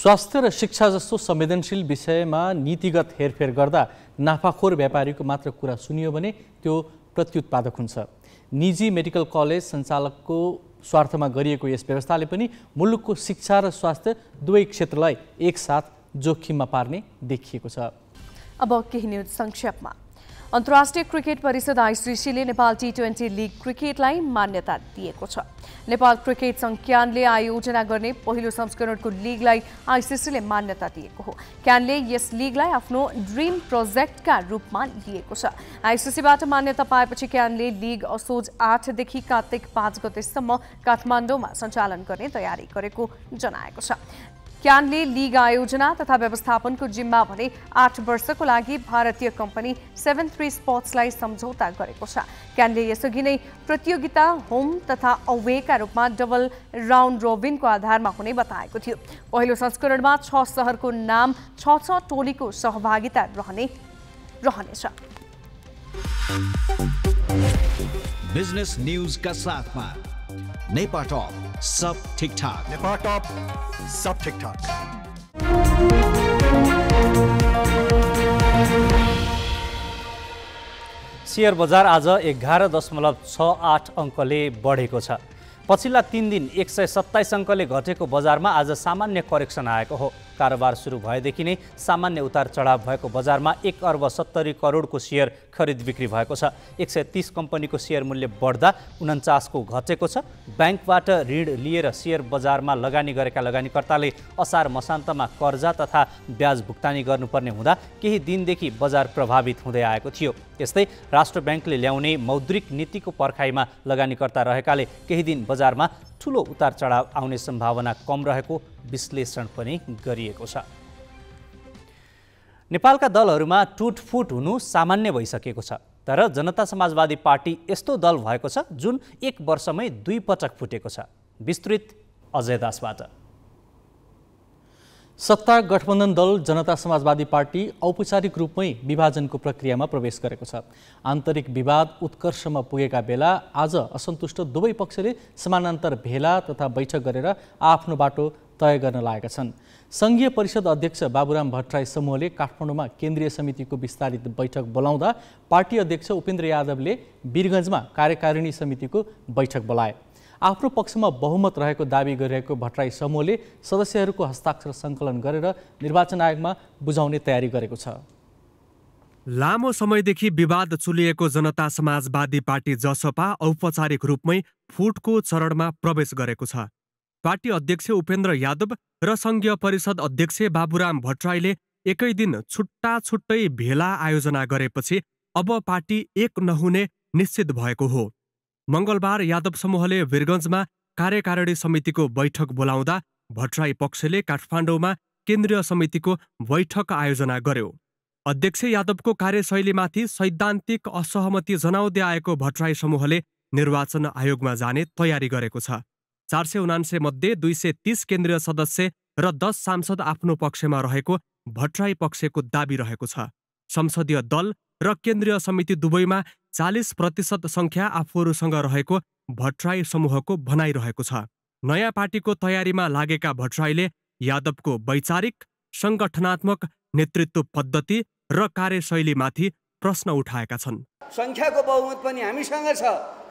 स्वास्थ्य र शिक्षा जस्तो संवेदनशील विषयमा नीतिगत हेरफेर गर्दा नाफाखोर व्यापारीको मात्र कुरा सुनियो भने त्यो प्रत्युत्पादक हुन्छ निजी मेडिकल कलेज सञ्चालकको स्वार्थमा गरिएको यस व्यवस्थाले पनि मुलुकको शिक्षा र स्वास्थ्य दुवै क्षेत्रलाई एकसाथ जोखिममा पार्ने देखिएको छ अब केही न्युज संक्षेपमा अन्तर्राष्ट्रिय क्रिकेट परिषद आइसिसीले Nepal T twenty league cricket मान्यता नेपाल क्रिकेट संज्ञान ने आयोजना करने संस्करण को लीग आईसीसी ने मान्यता दिएको हो ने इस लीग ड्रीम प्रोजेक्ट का रूप में लिख आइसिसीबाट मान्यता पाए पी क्यान ने लीग असोज आठ देखि कार्तिक पांच गतेम काठमाडौँमा में संचालन करने तैयारी जनाएको क्यानले लिग आयोजना तथा व्यवस्थापनको जिम्मा भने आठ वर्षको लागि भारतीय कम्पनी सेभेन थ्री स्पोर्ट्सलाई सम्झौता गरेको छ क्यानले यसअघि नै प्रतियोगिता होम तथा अवेका रूपमा डबल राउन्ड रोबिनको आधारमा हुने बताएको थियो पहिलो संस्करणमा छ सहरको नाम छ छ टोलीको सहभागिता रहने रहनेछ बिजनेस न्युजका साथमा सब ठिक ठाक सब ठिक ठाक सेयर बजार आज एघार दशमलव छ आठ अङ्कले बढेको छ पछिल्ला तिन दिन एक सय सत्ताइस अङ्कले घटेको बजारमा आज सामान्य करेक्सन आएको हो कारोबार सुरु भएदेखि नै सामान्य उतार चढाव भएको बजारमा एक अर्ब सत्तरी करोडको सेयर खरिद बिक्री भएको छ एक सय तिस कम्पनीको सेयर मूल्य बढ्दा उन्चासको घटेको छ ब्याङ्कबाट ऋण लिएर सेयर बजारमा लगानी गरेका लगानीकर्ताले असार मसान्तमा कर्जा तथा ब्याज भुक्तानी गर्नुपर्ने हुँदा केही दिनदेखि बजार प्रभावित हुँदै आएको थियो यस्तै राष्ट्र ब्याङ्कले ल्याउने मौद्रिक नीतिको पर्खाइमा लगानीकर्ता रहेकाले केही दिन बजारमा ठुलो उतार चढाव आउने सम्भावना कम रहेको विश्लेषण पनि गरिएको छ नेपालका दलहरूमा टुटफुट हुनु सामान्य भइसकेको छ तर जनता समाजवादी पार्टी यस्तो दल भएको छ जुन एक वर्षमै दुई पटक फुटेको छ विस्तृत अजय दासबाट सत्ता गठबन्धन दल जनता समाजवादी पार्टी औपचारिक रूपमै विभाजनको प्रक्रियामा प्रवेश गरेको छ आन्तरिक विवाद उत्कर्षमा पुगेका बेला आज असन्तुष्ट दुवै पक्षले समानान्तर भेला तथा बैठक गरेर आफ्नो बाटो तय गर्न लागेका छन् सङ्घीय परिषद अध्यक्ष बाबुराम भट्टराई समूहले काठमाडौँमा केन्द्रीय समितिको विस्तारित बैठक बोलाउँदा पार्टी अध्यक्ष उपेन्द्र यादवले वीरगन्जमा कार्यकारिणी समितिको बैठक बोलाए आफ्नो पक्षमा बहुमत रहेको दावी गरिरहेको भट्टराई समूहले सदस्यहरूको हस्ताक्षर सङ्कलन गरेर निर्वाचन आयोगमा बुझाउने तयारी गरेको छ लामो समयदेखि विवाद चुलिएको जनता समाजवादी पार्टी जसपा औपचारिक रूपमै फुटको चरणमा प्रवेश गरेको छ पार्टी अध्यक्ष उपेन्द्र यादव र सङ्घीय परिषद अध्यक्ष बाबुराम भट्टराईले एकै दिन छुट्टा छुट्टै भेला आयोजना गरेपछि अब पार्टी एक नहुने निश्चित भएको हो मङ्गलबार यादव समूहले वीरगञ्जमा कार्यकारिणी समितिको बैठक बोलाउँदा भट्टराई पक्षले काठमाडौँमा केन्द्रीय समितिको बैठक आयोजना गर्यो अध्यक्ष यादवको कार्यशैलीमाथि सैद्धान्तिक असहमति जनाउँदै आएको भट्टराई समूहले निर्वाचन आयोगमा जाने तयारी गरेको छ चार सय उनान्से मध्ये दुई सय तिस केन्द्रीय सदस्य र दस सांसद आफ्नो पक्षमा रहेको भट्टराई पक्षको दावी रहेको छ संसदीय दल र केन्द्रीय समिति दुवैमा चालिस प्रतिशत सङ्ख्या आफूहरूसँग रहेको भट्टराई समूहको भनाइरहेको छ नयाँ पार्टीको तयारीमा लागेका भट्टराईले यादवको वैचारिक सङ्गठनात्मक नेतृत्व पद्धति र कार्यशैलीमाथि प्रश्न उठाएका छन् सङ्ख्याको बहुमत पनि हामीसँग छ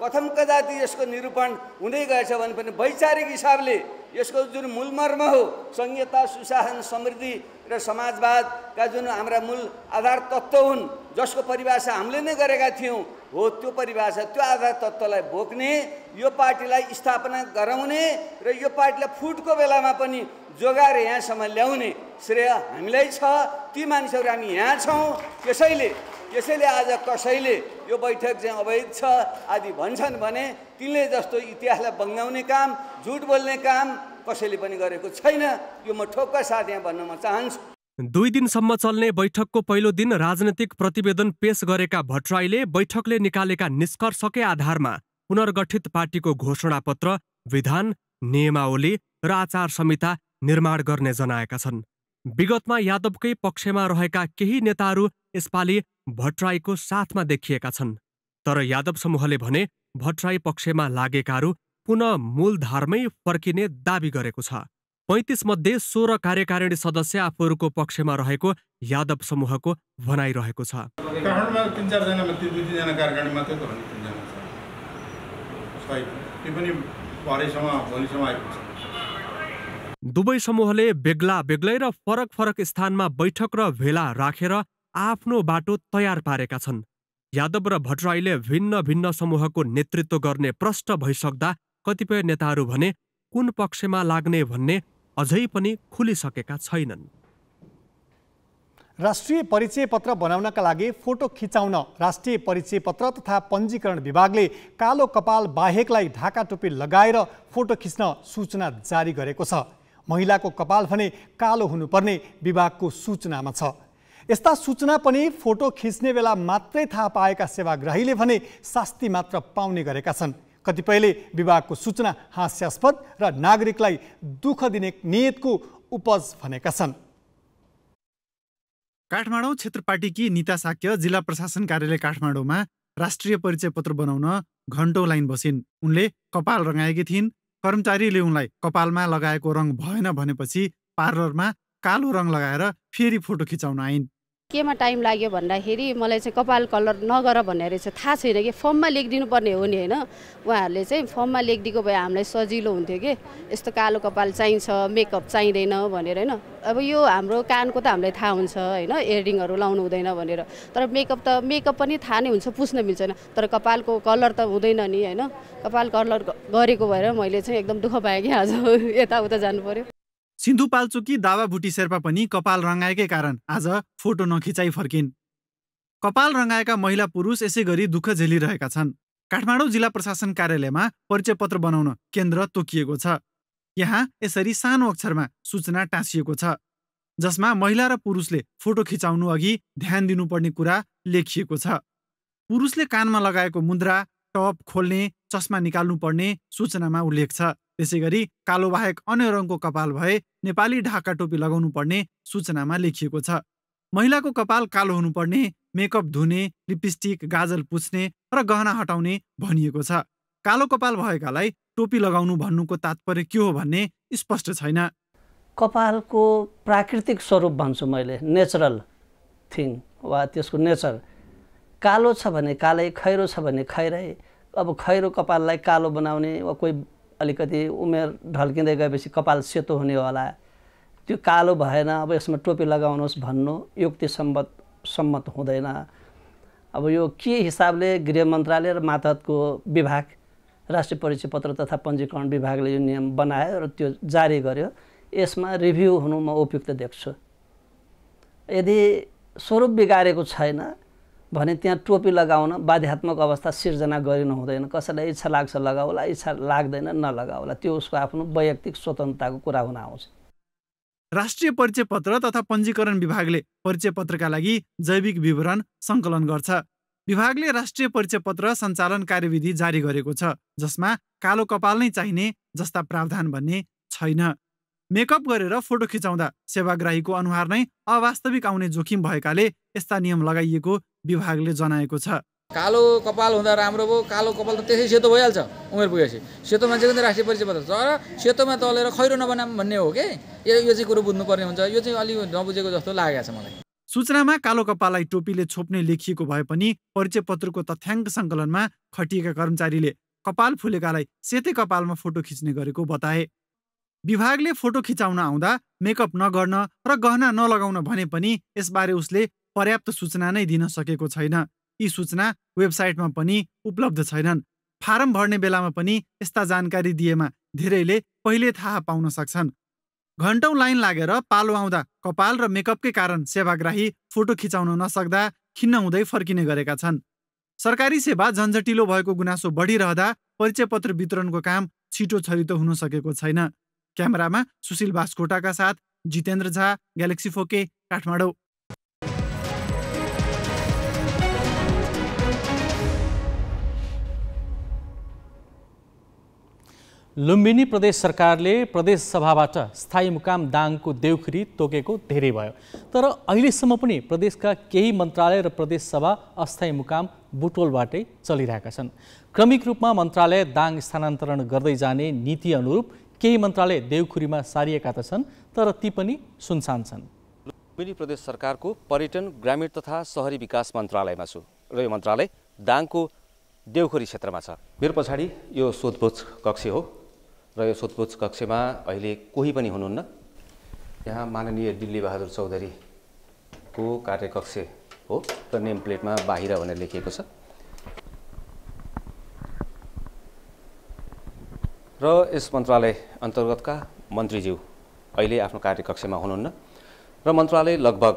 कथम जाति यसको निरूपण हुँदै गएछ भने पनि वैचारिक हिसाबले यसको जुन मूलमर्म हो संहिता सुशासन समृद्धि र समाजवादका जुन हाम्रा मूल आधार तत्त्व हुन् जसको परिभाषा हामीले नै गरेका थियौँ हो त्यो परिभाषा त्यो आधार तत्त्वलाई बोक्ने यो पार्टीलाई स्थापना गराउने र यो पार्टीलाई फुटको बेलामा पनि जोगाएर यहाँसम्म ल्याउने श्रेय हामीलाई छ ती मानिसहरू हामी यहाँ छौँ त्यसैले यसैले आज कसैले यो बैठक चाहिँ अवैध छ आदि भन्छन् भने तिनले जस्तो इतिहासलाई बङ्गाउने काम झुट बोल्ने काम कसैले पनि गरेको छैन यो म ठोक्क साथ यहाँ भन्न म चाहन्छु दुई दिनसम्म चल्ने बैठकको पहिलो दिन राजनैतिक प्रतिवेदन पेश गरेका भट्टराईले बैठकले निकालेका निष्कर्षकै आधारमा पुनर्गठित पार्टीको घोषणापत्र विधान नियमावली र आचार संहिता निर्माण गर्ने जनाएका छन् विगतमा यादवकै पक्षमा रहेका केही नेताहरू यसपालि भट्टराईको साथमा देखिएका छन् तर यादव समूहले भने भट्टराई पक्षमा लागेकाहरू पुनः मूलधारमै फर्किने दावी गरेको छ पैँतिसमध्ये सोह्र कार्यकारिणी सदस्य आफूहरूको पक्षमा रहेको यादव समूहको भनाइरहेको छ पनि भोलिसम्म आइपुग्छ दुवै समूहले बेग्ला बेग्लै र फरक फरक स्थानमा बैठक र भेला राखेर आफ्नो बाटो तयार पारेका छन् यादव र भट्टराईले भिन्न भिन्न समूहको नेतृत्व गर्ने प्रष्ट भइसक्दा कतिपय नेताहरू भने कुन पक्षमा लाग्ने भन्ने अझै पनि खुलिसकेका छैनन् राष्ट्रिय परिचय पत्र बनाउनका लागि फोटो खिचाउन राष्ट्रिय परिचय पत्र तथा पञ्जीकरण विभागले कालो कपाल बाहेकलाई ढाका टोपी लगाएर फोटो खिच्न सूचना जारी गरेको छ महिलाको कपाल भने कालो हुनुपर्ने विभागको सूचनामा छ यस्ता सूचना पनि फोटो खिच्ने बेला मात्रै थाहा पाएका सेवाग्राहीले भने शास्ति मात्र पाउने गरेका छन् कतिपयले विभागको सूचना हास्यास्पद र नागरिकलाई दुःख दिने नियतको उपज भनेका छन् काठमाडौँ क्षेत्र पार्टीकी नीता साक्य जिल्ला प्रशासन कार्यालय काठमाडौँमा राष्ट्रिय परिचय पत्र बनाउन घन्टौँ लाइन बसिन् उनले कपाल रङ्गाएकी थिइन् कर्मचारीले उनलाई कपालमा लगाएको रङ भएन भनेपछि पार्लरमा कालो रङ लगाएर फेरि फोटो खिचाउन आइन्। केमा टाइम लाग्यो भन्दाखेरि मलाई चाहिँ कपाल कलर नगर भनेर चाहिँ थाहा छैन कि फर्ममा लेखिदिनु पर्ने हो नि होइन उहाँहरूले चाहिँ फर्ममा लेखिदिएको भए हामीलाई सजिलो हुन्थ्यो कि यस्तो कालो कपाल चाहिन्छ मेकअप चाहिँदैन भनेर होइन अब यो हाम्रो कानको त हामीलाई थाहा हुन्छ होइन इयरिङहरू लाउनु हुँदैन भनेर तर मेकअप त मेकअप पनि थाहा नै हुन्छ पुस्न मिल्छैन तर कपालको कलर त हुँदैन नि होइन कपाल कलर गरेको भएर मैले चाहिँ एकदम दुःख पाएँ कि आज यताउता जानु पऱ्यो सिन्धुपाल्चोकी दावा भुटी शेर्पा पनि कपाल रङ्गाएकै कारण आज फोटो नखिचाइ फर्किन् कपाल रङ्गाएका महिला पुरुष यसै गरी दुःख झेलिरहेका छन् काठमाडौँ जिल्ला प्रशासन कार्यालयमा परिचय पत्र बनाउन केन्द्र तोकिएको छ यहाँ यसरी सानो अक्षरमा सूचना टाँसिएको छ जसमा महिला र पुरुषले फोटो खिचाउनु अघि ध्यान दिनुपर्ने कुरा लेखिएको छ पुरुषले कानमा लगाएको मुद्रा टप खोल्ने चस्मा निकाल्नुपर्ने सूचनामा उल्लेख छ त्यसै गरी कालो बाहेक अन्य रङको कपाल भए नेपाली ढाका टोपी लगाउनु पर्ने सूचनामा लेखिएको छ महिलाको कपाल कालो हुनुपर्ने मेकअप धुने लिपस्टिक गाजल पुछ्ने र गहना हटाउने भनिएको छ कालो कपाल भएकालाई टोपी लगाउनु भन्नुको तात्पर्य के हो भन्ने स्पष्ट छैन कपालको प्राकृतिक स्वरूप भन्छु मैले नेचरल थिङ वा त्यसको नेचर कालो छ भने कालै खैरो छ भने खैरै अब खैरो कपाललाई कालो बनाउने वा कोही अलिकति उमेर ढल्किँदै गएपछि कपाल सेतो हुने होला त्यो कालो भएन अब यसमा टोपी लगाउनुहोस् भन्नु युक्ति सम्मत सम्मत हुँदैन अब यो के हिसाबले गृह मन्त्रालय र मातहतको विभाग राष्ट्रिय परिचय पत्र तथा पञ्जीकरण विभागले यो नियम बनायो र त्यो जारी गर्यो यसमा रिभ्यू हुनु म उपयुक्त देख्छु यदि स्वरूप बिगारेको छैन भने त्यहाँ टोपी लगाउन बाध्यात्मक अवस्था सिर्जना गरिनु हुँदैन कसैलाई इच्छा लाग्छ लगाउला इच्छा लाग्दैन नलगाउला त्यो उसको आफ्नो वैयक्तिक स्वतन्त्रताको कुरा हुन आउँछ राष्ट्रिय परिचय पत्र तथा पञ्जीकरण विभागले परिचय पत्रका लागि जैविक विवरण सङ्कलन गर्छ विभागले राष्ट्रिय परिचय पत्र सञ्चालन कार्यविधि जारी गरेको छ जसमा कालो कपाल नै चाहिने जस्ता प्रावधान भन्ने छैन मेकअप गरेर फोटो खिचाउँदा सेवाग्राहीको अनुहार नै अवास्तविक आउने जोखिम भएकाले यस्ता नियम लगाइएको विभागले जनाएको छ कालो कपाल हुँदा राम्रो भयो कालो कपाल त त्यसै सेतो भइहाल्छ उमेर पुगेपछि सेतो मान्छेको नि राष्ट्रिय परिचय पत्र तर सेतोमा तलेर खैरो नबनाम भन्ने हो कि यो चाहिँ कुरो बुझ्नुपर्ने हुन्छ यो चाहिँ अलि नबुझेको जस्तो लागेको छ मलाई सूचनामा कालो कपाललाई टोपीले छोप्ने लेखिएको भए पनि परिचय पत्रको तथ्याङ्क सङ्कलनमा खटिएका कर्मचारीले कपाल फुलेकालाई सेतै कपालमा फोटो खिच्ने गरेको बताए विभागले फोटो खिचाउन आउँदा मेकअप नगर्न र गहना नलगाउन भने पनि यसबारे उसले पर्याप्त सूचना नै दिन सकेको छैन यी सूचना वेबसाइटमा पनि उपलब्ध छैनन् फारम भर्ने बेलामा पनि यस्ता जानकारी दिएमा धेरैले पहिले थाहा पाउन सक्छन् घन्टौँ लाइन लागेर पालो आउँदा कपाल र मेकअपकै कारण सेवाग्राही फोटो खिचाउन नसक्दा खिन्न हुँदै फर्किने गरेका छन् सरकारी सेवा झन्झटिलो भएको गुनासो बढिरहँदा परिचय पत्र वितरणको काम छिटो छरितो हुन सकेको छैन क्यामेरामा सुशील बास्कोटाका साथ जितेन्द्र झा ग्यालेक्सी फोके काठमाडौँ लुम्बिनी प्रदेश सरकारले प्रदेश सभाबाट स्थायी मुकाम दाङको देउखुरी तोकेको धेरै भयो तर अहिलेसम्म पनि प्रदेशका केही मन्त्रालय र प्रदेश सभा अस्थायी मुकाम बुटोलबाटै चलिरहेका छन् क्रमिक रूपमा मन्त्रालय दाङ स्थानान्तरण गर्दै जाने नीति अनुरूप केही मन्त्रालय देउखुरीमा सारिएका त छन् तर ती पनि सुनसान छन् लुम्बिनी प्रदेश सरकारको पर्यटन ग्रामीण तथा सहरी विकास मन्त्रालयमा छु र यो मन्त्रालय दाङको देउखुरी क्षेत्रमा छ मेरो पछाडि यो सोधपुछ कक्ष हो र यो सोधपुछ कक्षमा अहिले कोही पनि हुनुहुन्न यहाँ माननीय दिल्ली बहादुर चौधरीको कार्यकक्ष हो र नेम प्लेटमा बाहिर भनेर लेखिएको छ र यस मन्त्रालय अन्तर्गतका मन्त्रीज्यू अहिले आफ्नो कार्यकक्षमा हुनुहुन्न र मन्त्रालय लगभग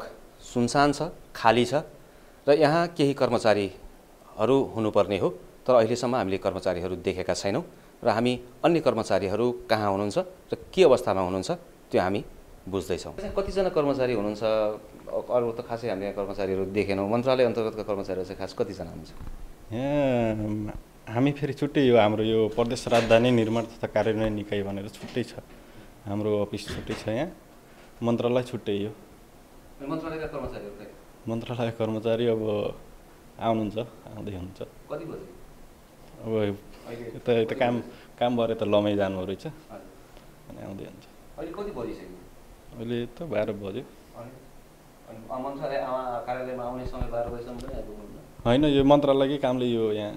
सुनसान छ खाली छ र यहाँ केही कर्मचारीहरू हुनुपर्ने हो तर अहिलेसम्म हामीले कर्मचारीहरू देखेका छैनौँ र हामी अन्य कर्मचारीहरू कहाँ हुनुहुन्छ र के अवस्थामा हुनुहुन्छ त्यो हामी बुझ्दैछौँ कतिजना कर्मचारी हुनुहुन्छ अरू त खासै हामीले कर्मचारीहरू देखेनौँ मन्त्रालय अन्तर्गतका कर्मचारीहरू चाहिँ खास कतिजना हुनुहुन्छ यहाँ हामी फेरि छुट्टै यो हाम्रो यो प्रदेश राजधानी निर्माण तथा कार्यान्वयन निकाय भनेर छुट्टै छ हाम्रो अफिस छुट्टै छ यहाँ मन्त्रालय छुट्टै हो मन्त्रालयका मन्त्रालय कर्मचारी अब आउनुहुन्छ आउँदै हुनुहुन्छ अब त यता काम काम गरेर त लमै जानु रहेछ अनि आउँदै हुन्छ अहिले त बाह्र बज्यो होइन यो मन्त्रालयकै कामले यो यहाँ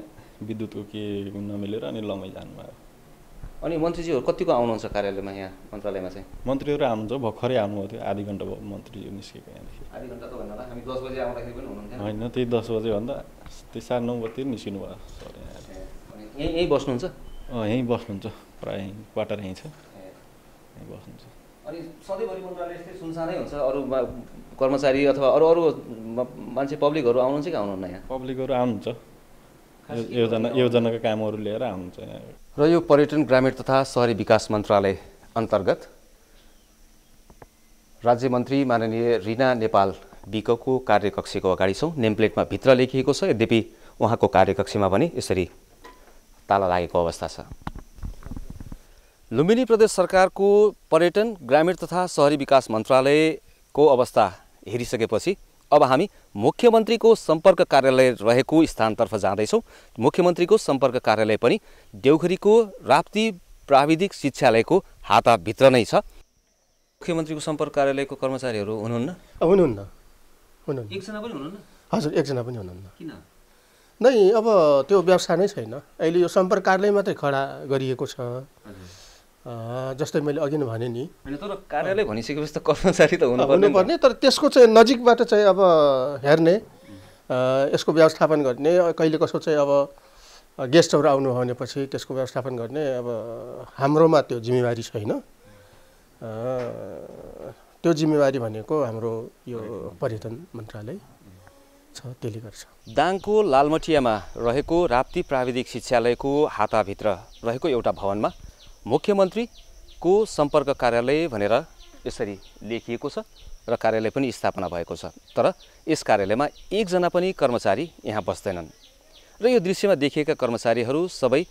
विद्युतको के नमिलेर अनि लमै जानुभयो अनि मन्त्रीजीहरू कतिको आउनुहुन्छ कार्यालयमा यहाँ मन्त्रालयमा चाहिँ मन्त्रीहरू आउनुहुन्छ भर्खरै आउनुभएको थियो आधी घन्टा भयो मन्त्री निस्केको यहाँदेखि होइन त्यही दस बजे भन्दा त्यही साढे नौ बजीतिर निस्किनु भयो सर यहीँ यहीँ बस्नुहुन्छ यहीँ बस्नुहुन्छ प्राय क्वार्टर यहीँ छ यहीँ बस्नुहुन्छ अनि सधैँभरि मन्त्रालय यस्तै सुनसानै हुन्छ अरू कर्मचारी अथवा अरू अरू मान्छे पब्लिकहरू आउनुहुन्छ कि आउनुहुन्न यहाँ पब्लिकहरू आउनुहुन्छ योजना योजनाका कामहरू लिएर आउनुहुन्छ र यो पर्यटन ग्रामीण तथा सहरी विकास मन्त्रालय अन्तर्गत राज्य मन्त्री माननीय रिना नेपाल विकको कार्यकक्षको अगाडि छौँ नेमप्लेटमा भित्र लेखिएको छ यद्यपि उहाँको कार्यकक्षमा भने यसरी ताला लागेको अवस्था छ लुम्बिनी प्रदेश सरकारको पर्यटन ग्रामीण तथा सहरी विकास मन्त्रालयको अवस्था हेरिसकेपछि अब हामी मुख्यमन्त्रीको सम्पर्क कार्यालय रहेको स्थानतर्फ जाँदैछौँ मुख्यमन्त्रीको सम्पर्क कार्यालय पनि देउखरीको राप्ती प्राविधिक शिक्षालयको हाताभित्र नै छ मुख्यमन्त्रीको सम्पर्क कार्यालयको कर्मचारीहरू हुनुहुन्न हुनुहुन्न हुनुहुन्न एकजना पनि हुनुहुन्न हजुर एकजना पनि हुनुहुन्न किन नै अब त्यो व्यवस्था नै छैन अहिले यो सम्पर्क कार्यालय मात्रै खडा गरिएको छ जस्तै मैले अघि नै भने नि तर कार्यालय भनिसकेपछि त कर्मचारी त हुनुपर्ने तर त्यसको चाहिँ नजिकबाट चाहिँ अब हेर्ने यसको व्यवस्थापन गर्ने कहिले कसो चाहिँ अब गेस्टहरू आउनु हो भनेपछि त्यसको व्यवस्थापन गर्ने अब हाम्रोमा त्यो जिम्मेवारी छैन त्यो जिम्मेवारी भनेको हाम्रो यो पर्यटन मन्त्रालय छ त्यसले गर्छ दाङको लालमटियामा रहेको राप्ती प्राविधिक शिक्षालयको हाताभित्र रहेको एउटा भवनमा मुख्यमन्त्रीको सम्पर्क कार्यालय भनेर यसरी लेखिएको छ र कार्यालय पनि स्थापना भएको छ तर यस कार्यालयमा एकजना पनि कर्मचारी यहाँ बस्दैनन् र यो दृश्यमा देखिएका कर्मचारीहरू सबै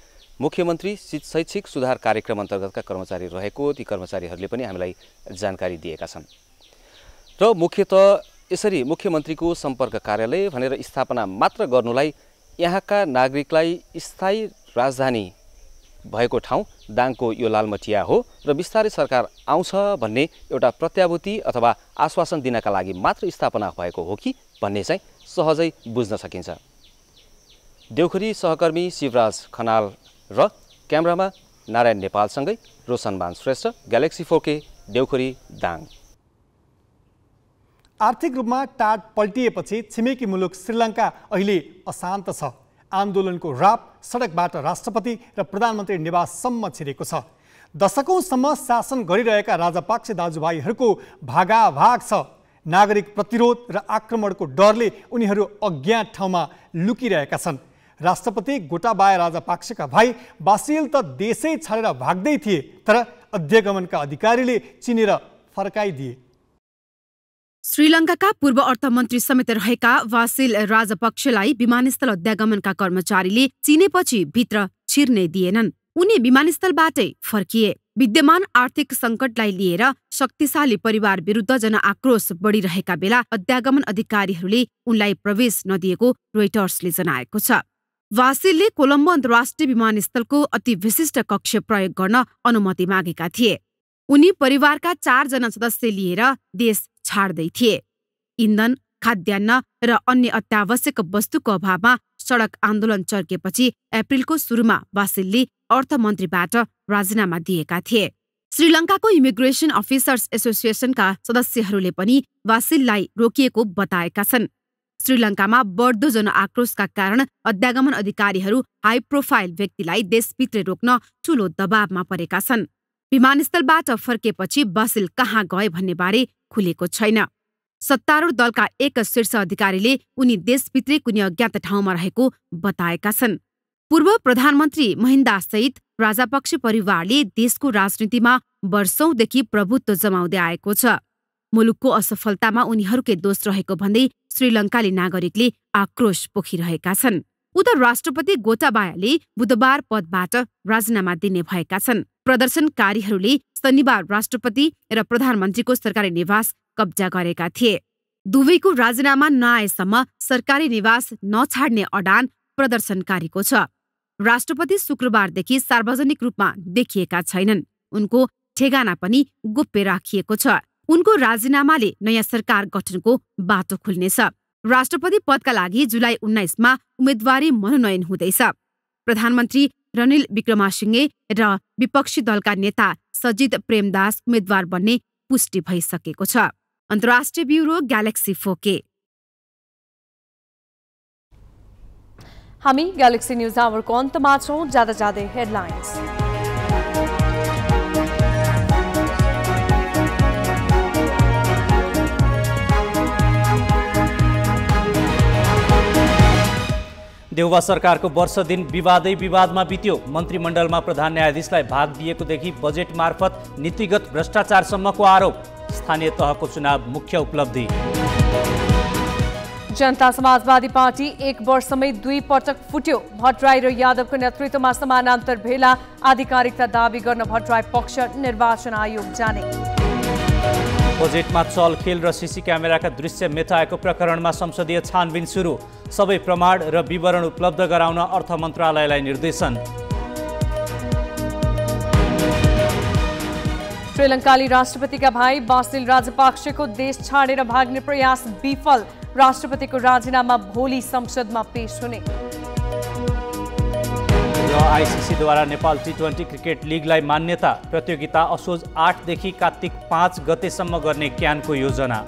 मुख्यमन्त्री शैक्षिक सुधार कार्यक्रम अन्तर्गतका कर्मचारी रहेको ती कर्मचारीहरूले पनि हामीलाई जानकारी दिएका छन् र मुख्यत यसरी मुख्यमन्त्रीको सम्पर्क कार्यालय भनेर स्थापना मात्र गर्नुलाई यहाँका नागरिकलाई स्थायी राजधानी भएको ठाउँ दाङको यो लालमटिया हो र बिस्तारै सरकार आउँछ भन्ने एउटा प्रत्याभूति अथवा आश्वासन दिनका लागि मात्र स्थापना भएको हो कि भन्ने चाहिँ सहजै बुझ्न सकिन्छ देउखुरी सहकर्मी शिवराज खनाल र क्यामरामा नारायण नेपालसँगै रोशन रोशनमान श्रेष्ठ ग्यालेक्सी फोके देउखुरी दाङ आर्थिक रूपमा टाढ पल्टिएपछि छिमेकी मुलुक श्रीलङ्का अहिले अशान्त छ आन्दोलनको राप सडकबाट राष्ट्रपति र प्रधानमन्त्री निवाससम्म छिरेको छ दशकौँसम्म शासन गरिरहेका राजापाक्ष दाजुभाइहरूको भागाभाग छ नागरिक प्रतिरोध र आक्रमणको डरले उनीहरू अज्ञात ठाउँमा लुकिरहेका छन् राष्ट्रपति गोटाबाया पाक्सेका भाइ बासिल त देशै छाडेर भाग्दै थिए तर अध्यगमनका अधिकारीले चिनेर फर्काइदिए श्रीलङ्काका पूर्व अर्थमन्त्री समेत रहेका वासिल राजपक्षलाई विमानस्थल अध्यागमनका कर्मचारीले चिनेपछि भित्र छिर्ने दिएनन् उनी विमानस्थलबाटै फर्किए विद्यमान आर्थिक सङ्कटलाई लिएर शक्तिशाली परिवार विरुद्ध जनआक्रोश बढिरहेका बेला अध्यागमन अधिकारीहरूले उनलाई प्रवेश नदिएको रोइटर्सले जनाएको छ वासिलले कोलम्बो अन्तर्राष्ट्रिय विमानस्थलको अति विशिष्ट कक्ष प्रयोग गर्न अनुमति मागेका थिए उनी परिवारका चारजना सदस्य लिएर देश छाड्दै थिए इन्धन खाद्यान्न र अन्य अत्यावश्यक वस्तुको अभावमा सडक आन्दोलन चर्केपछि अप्रिलको सुरुमा वासिलले अर्थमन्त्रीबाट राजीनामा दिएका थिए श्रीलङ्काको इमिग्रेसन अफिसर्स एसोसिएसनका सदस्यहरूले पनि वासिललाई रोकिएको बताएका छन् श्रीलङ्कामा बढ्दो जनआक्रोशका कारण अध्यागमन अधिकारीहरू हाई प्रोफाइल व्यक्तिलाई देशभित्रै रोक्न ठूलो दबावमा परेका छन् विमानस्थलबाट फर्केपछि बसिल कहाँ गए भन्ने बारे खुलेको छैन सत्तारूढ दलका एक शीर्ष अधिकारीले उनी देशभित्रै कुनै अज्ञात ठाउँमा रहेको बताएका छन् पूर्व प्रधानमन्त्री महिन्दासहित राजापक्ष परिवारले देशको राजनीतिमा वर्षौंदेखि प्रभुत्व जमाउँदै आएको छ मुलुकको असफलतामा उनीहरूकै दोष रहेको भन्दै श्रीलङ्काली नागरिकले आक्रोश पोखिरहेका छन् उता राष्ट्रपति गोटाबायाले बुधबार पदबाट राजीनामा दिने भएका छन् प्रदर्शनकारीहरूले शनिबार राष्ट्रपति र प्रधानमन्त्रीको सरकारी निवास कब्जा गरेका थिए दुवैको राजीनामा नआएसम्म सरकारी निवास नछाड्ने अडान प्रदर्शनकारीको छ राष्ट्रपति शुक्रबारदेखि सार्वजनिक रूपमा देखिएका छैनन् उनको ठेगाना पनि गोप्य राखिएको छ उनको राजीनामाले नयाँ सरकार गठनको बाटो खुल्नेछ राष्ट्रपति पदका लागि जुलाई उन्नाइसमा उम्मेद्वारी मनोनयन हुँदैछ प्रधानमन्त्री रनिल विक्रमासिंहे र विपक्षी दलका नेता सजित प्रेमदास उम्मेद्वार बन्ने पुष्टि भइसकेको छ अन्तर्राष्ट्रिय ब्युरो ग्यालेक्सी फोके हामी ग्यालेक्सी न्युज आवरको अन्तमा छौँ जाँदा जाँदै हेडलाइन्स देउवा सरकारको वर्ष दिन विवादै विवादमा बित्यो मन्त्रीमण्डलमा प्रधान न्यायाधीशलाई भाग दिएकोदेखि बजेट मार्फत नीतिगत भ्रष्टाचारसम्मको आरोप स्थानीय तहको चुनाव मुख्य उपलब्धि जनता समाजवादी पार्टी एक वर्षमै दुई पटक फुट्यो भट्टराई र यादवको नेतृत्वमा समानान्तर भेला आधिकारिकता दावी गर्न भट्टराई पक्ष निर्वाचन आयोग जाने बजेटमा चलखेल र सिसी क्यामेराका दृश्य मेटाएको प्रकरणमा संसदीय छानबिन सुरु सबै प्रमाण र विवरण उपलब्ध गराउन अर्थ मन्त्रालयलाई निर्देशन श्रीलङ्काली राष्ट्रपतिका भाइ बासिल राजपाक्षेको देश छाडेर भाग्ने प्रयास विफल राष्ट्रपतिको राजीनामा भोलि संसदमा पेश हुने आईसीसी आइसिसीद्वारा नेपाल टी ट्वेन्टी क्रिकेट लिगलाई मान्यता प्रतियोगिता असोज आठदेखि कार्तिक पाँच गतेसम्म गर्ने क्यानको योजना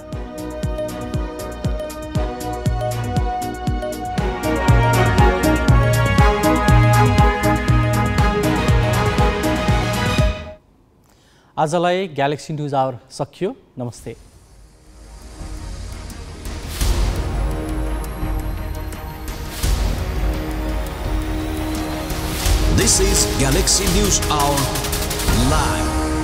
आजलाई ग्यालेक्सी न्युज आवर सकियो नमस्ते This is Galaxy News Hour live.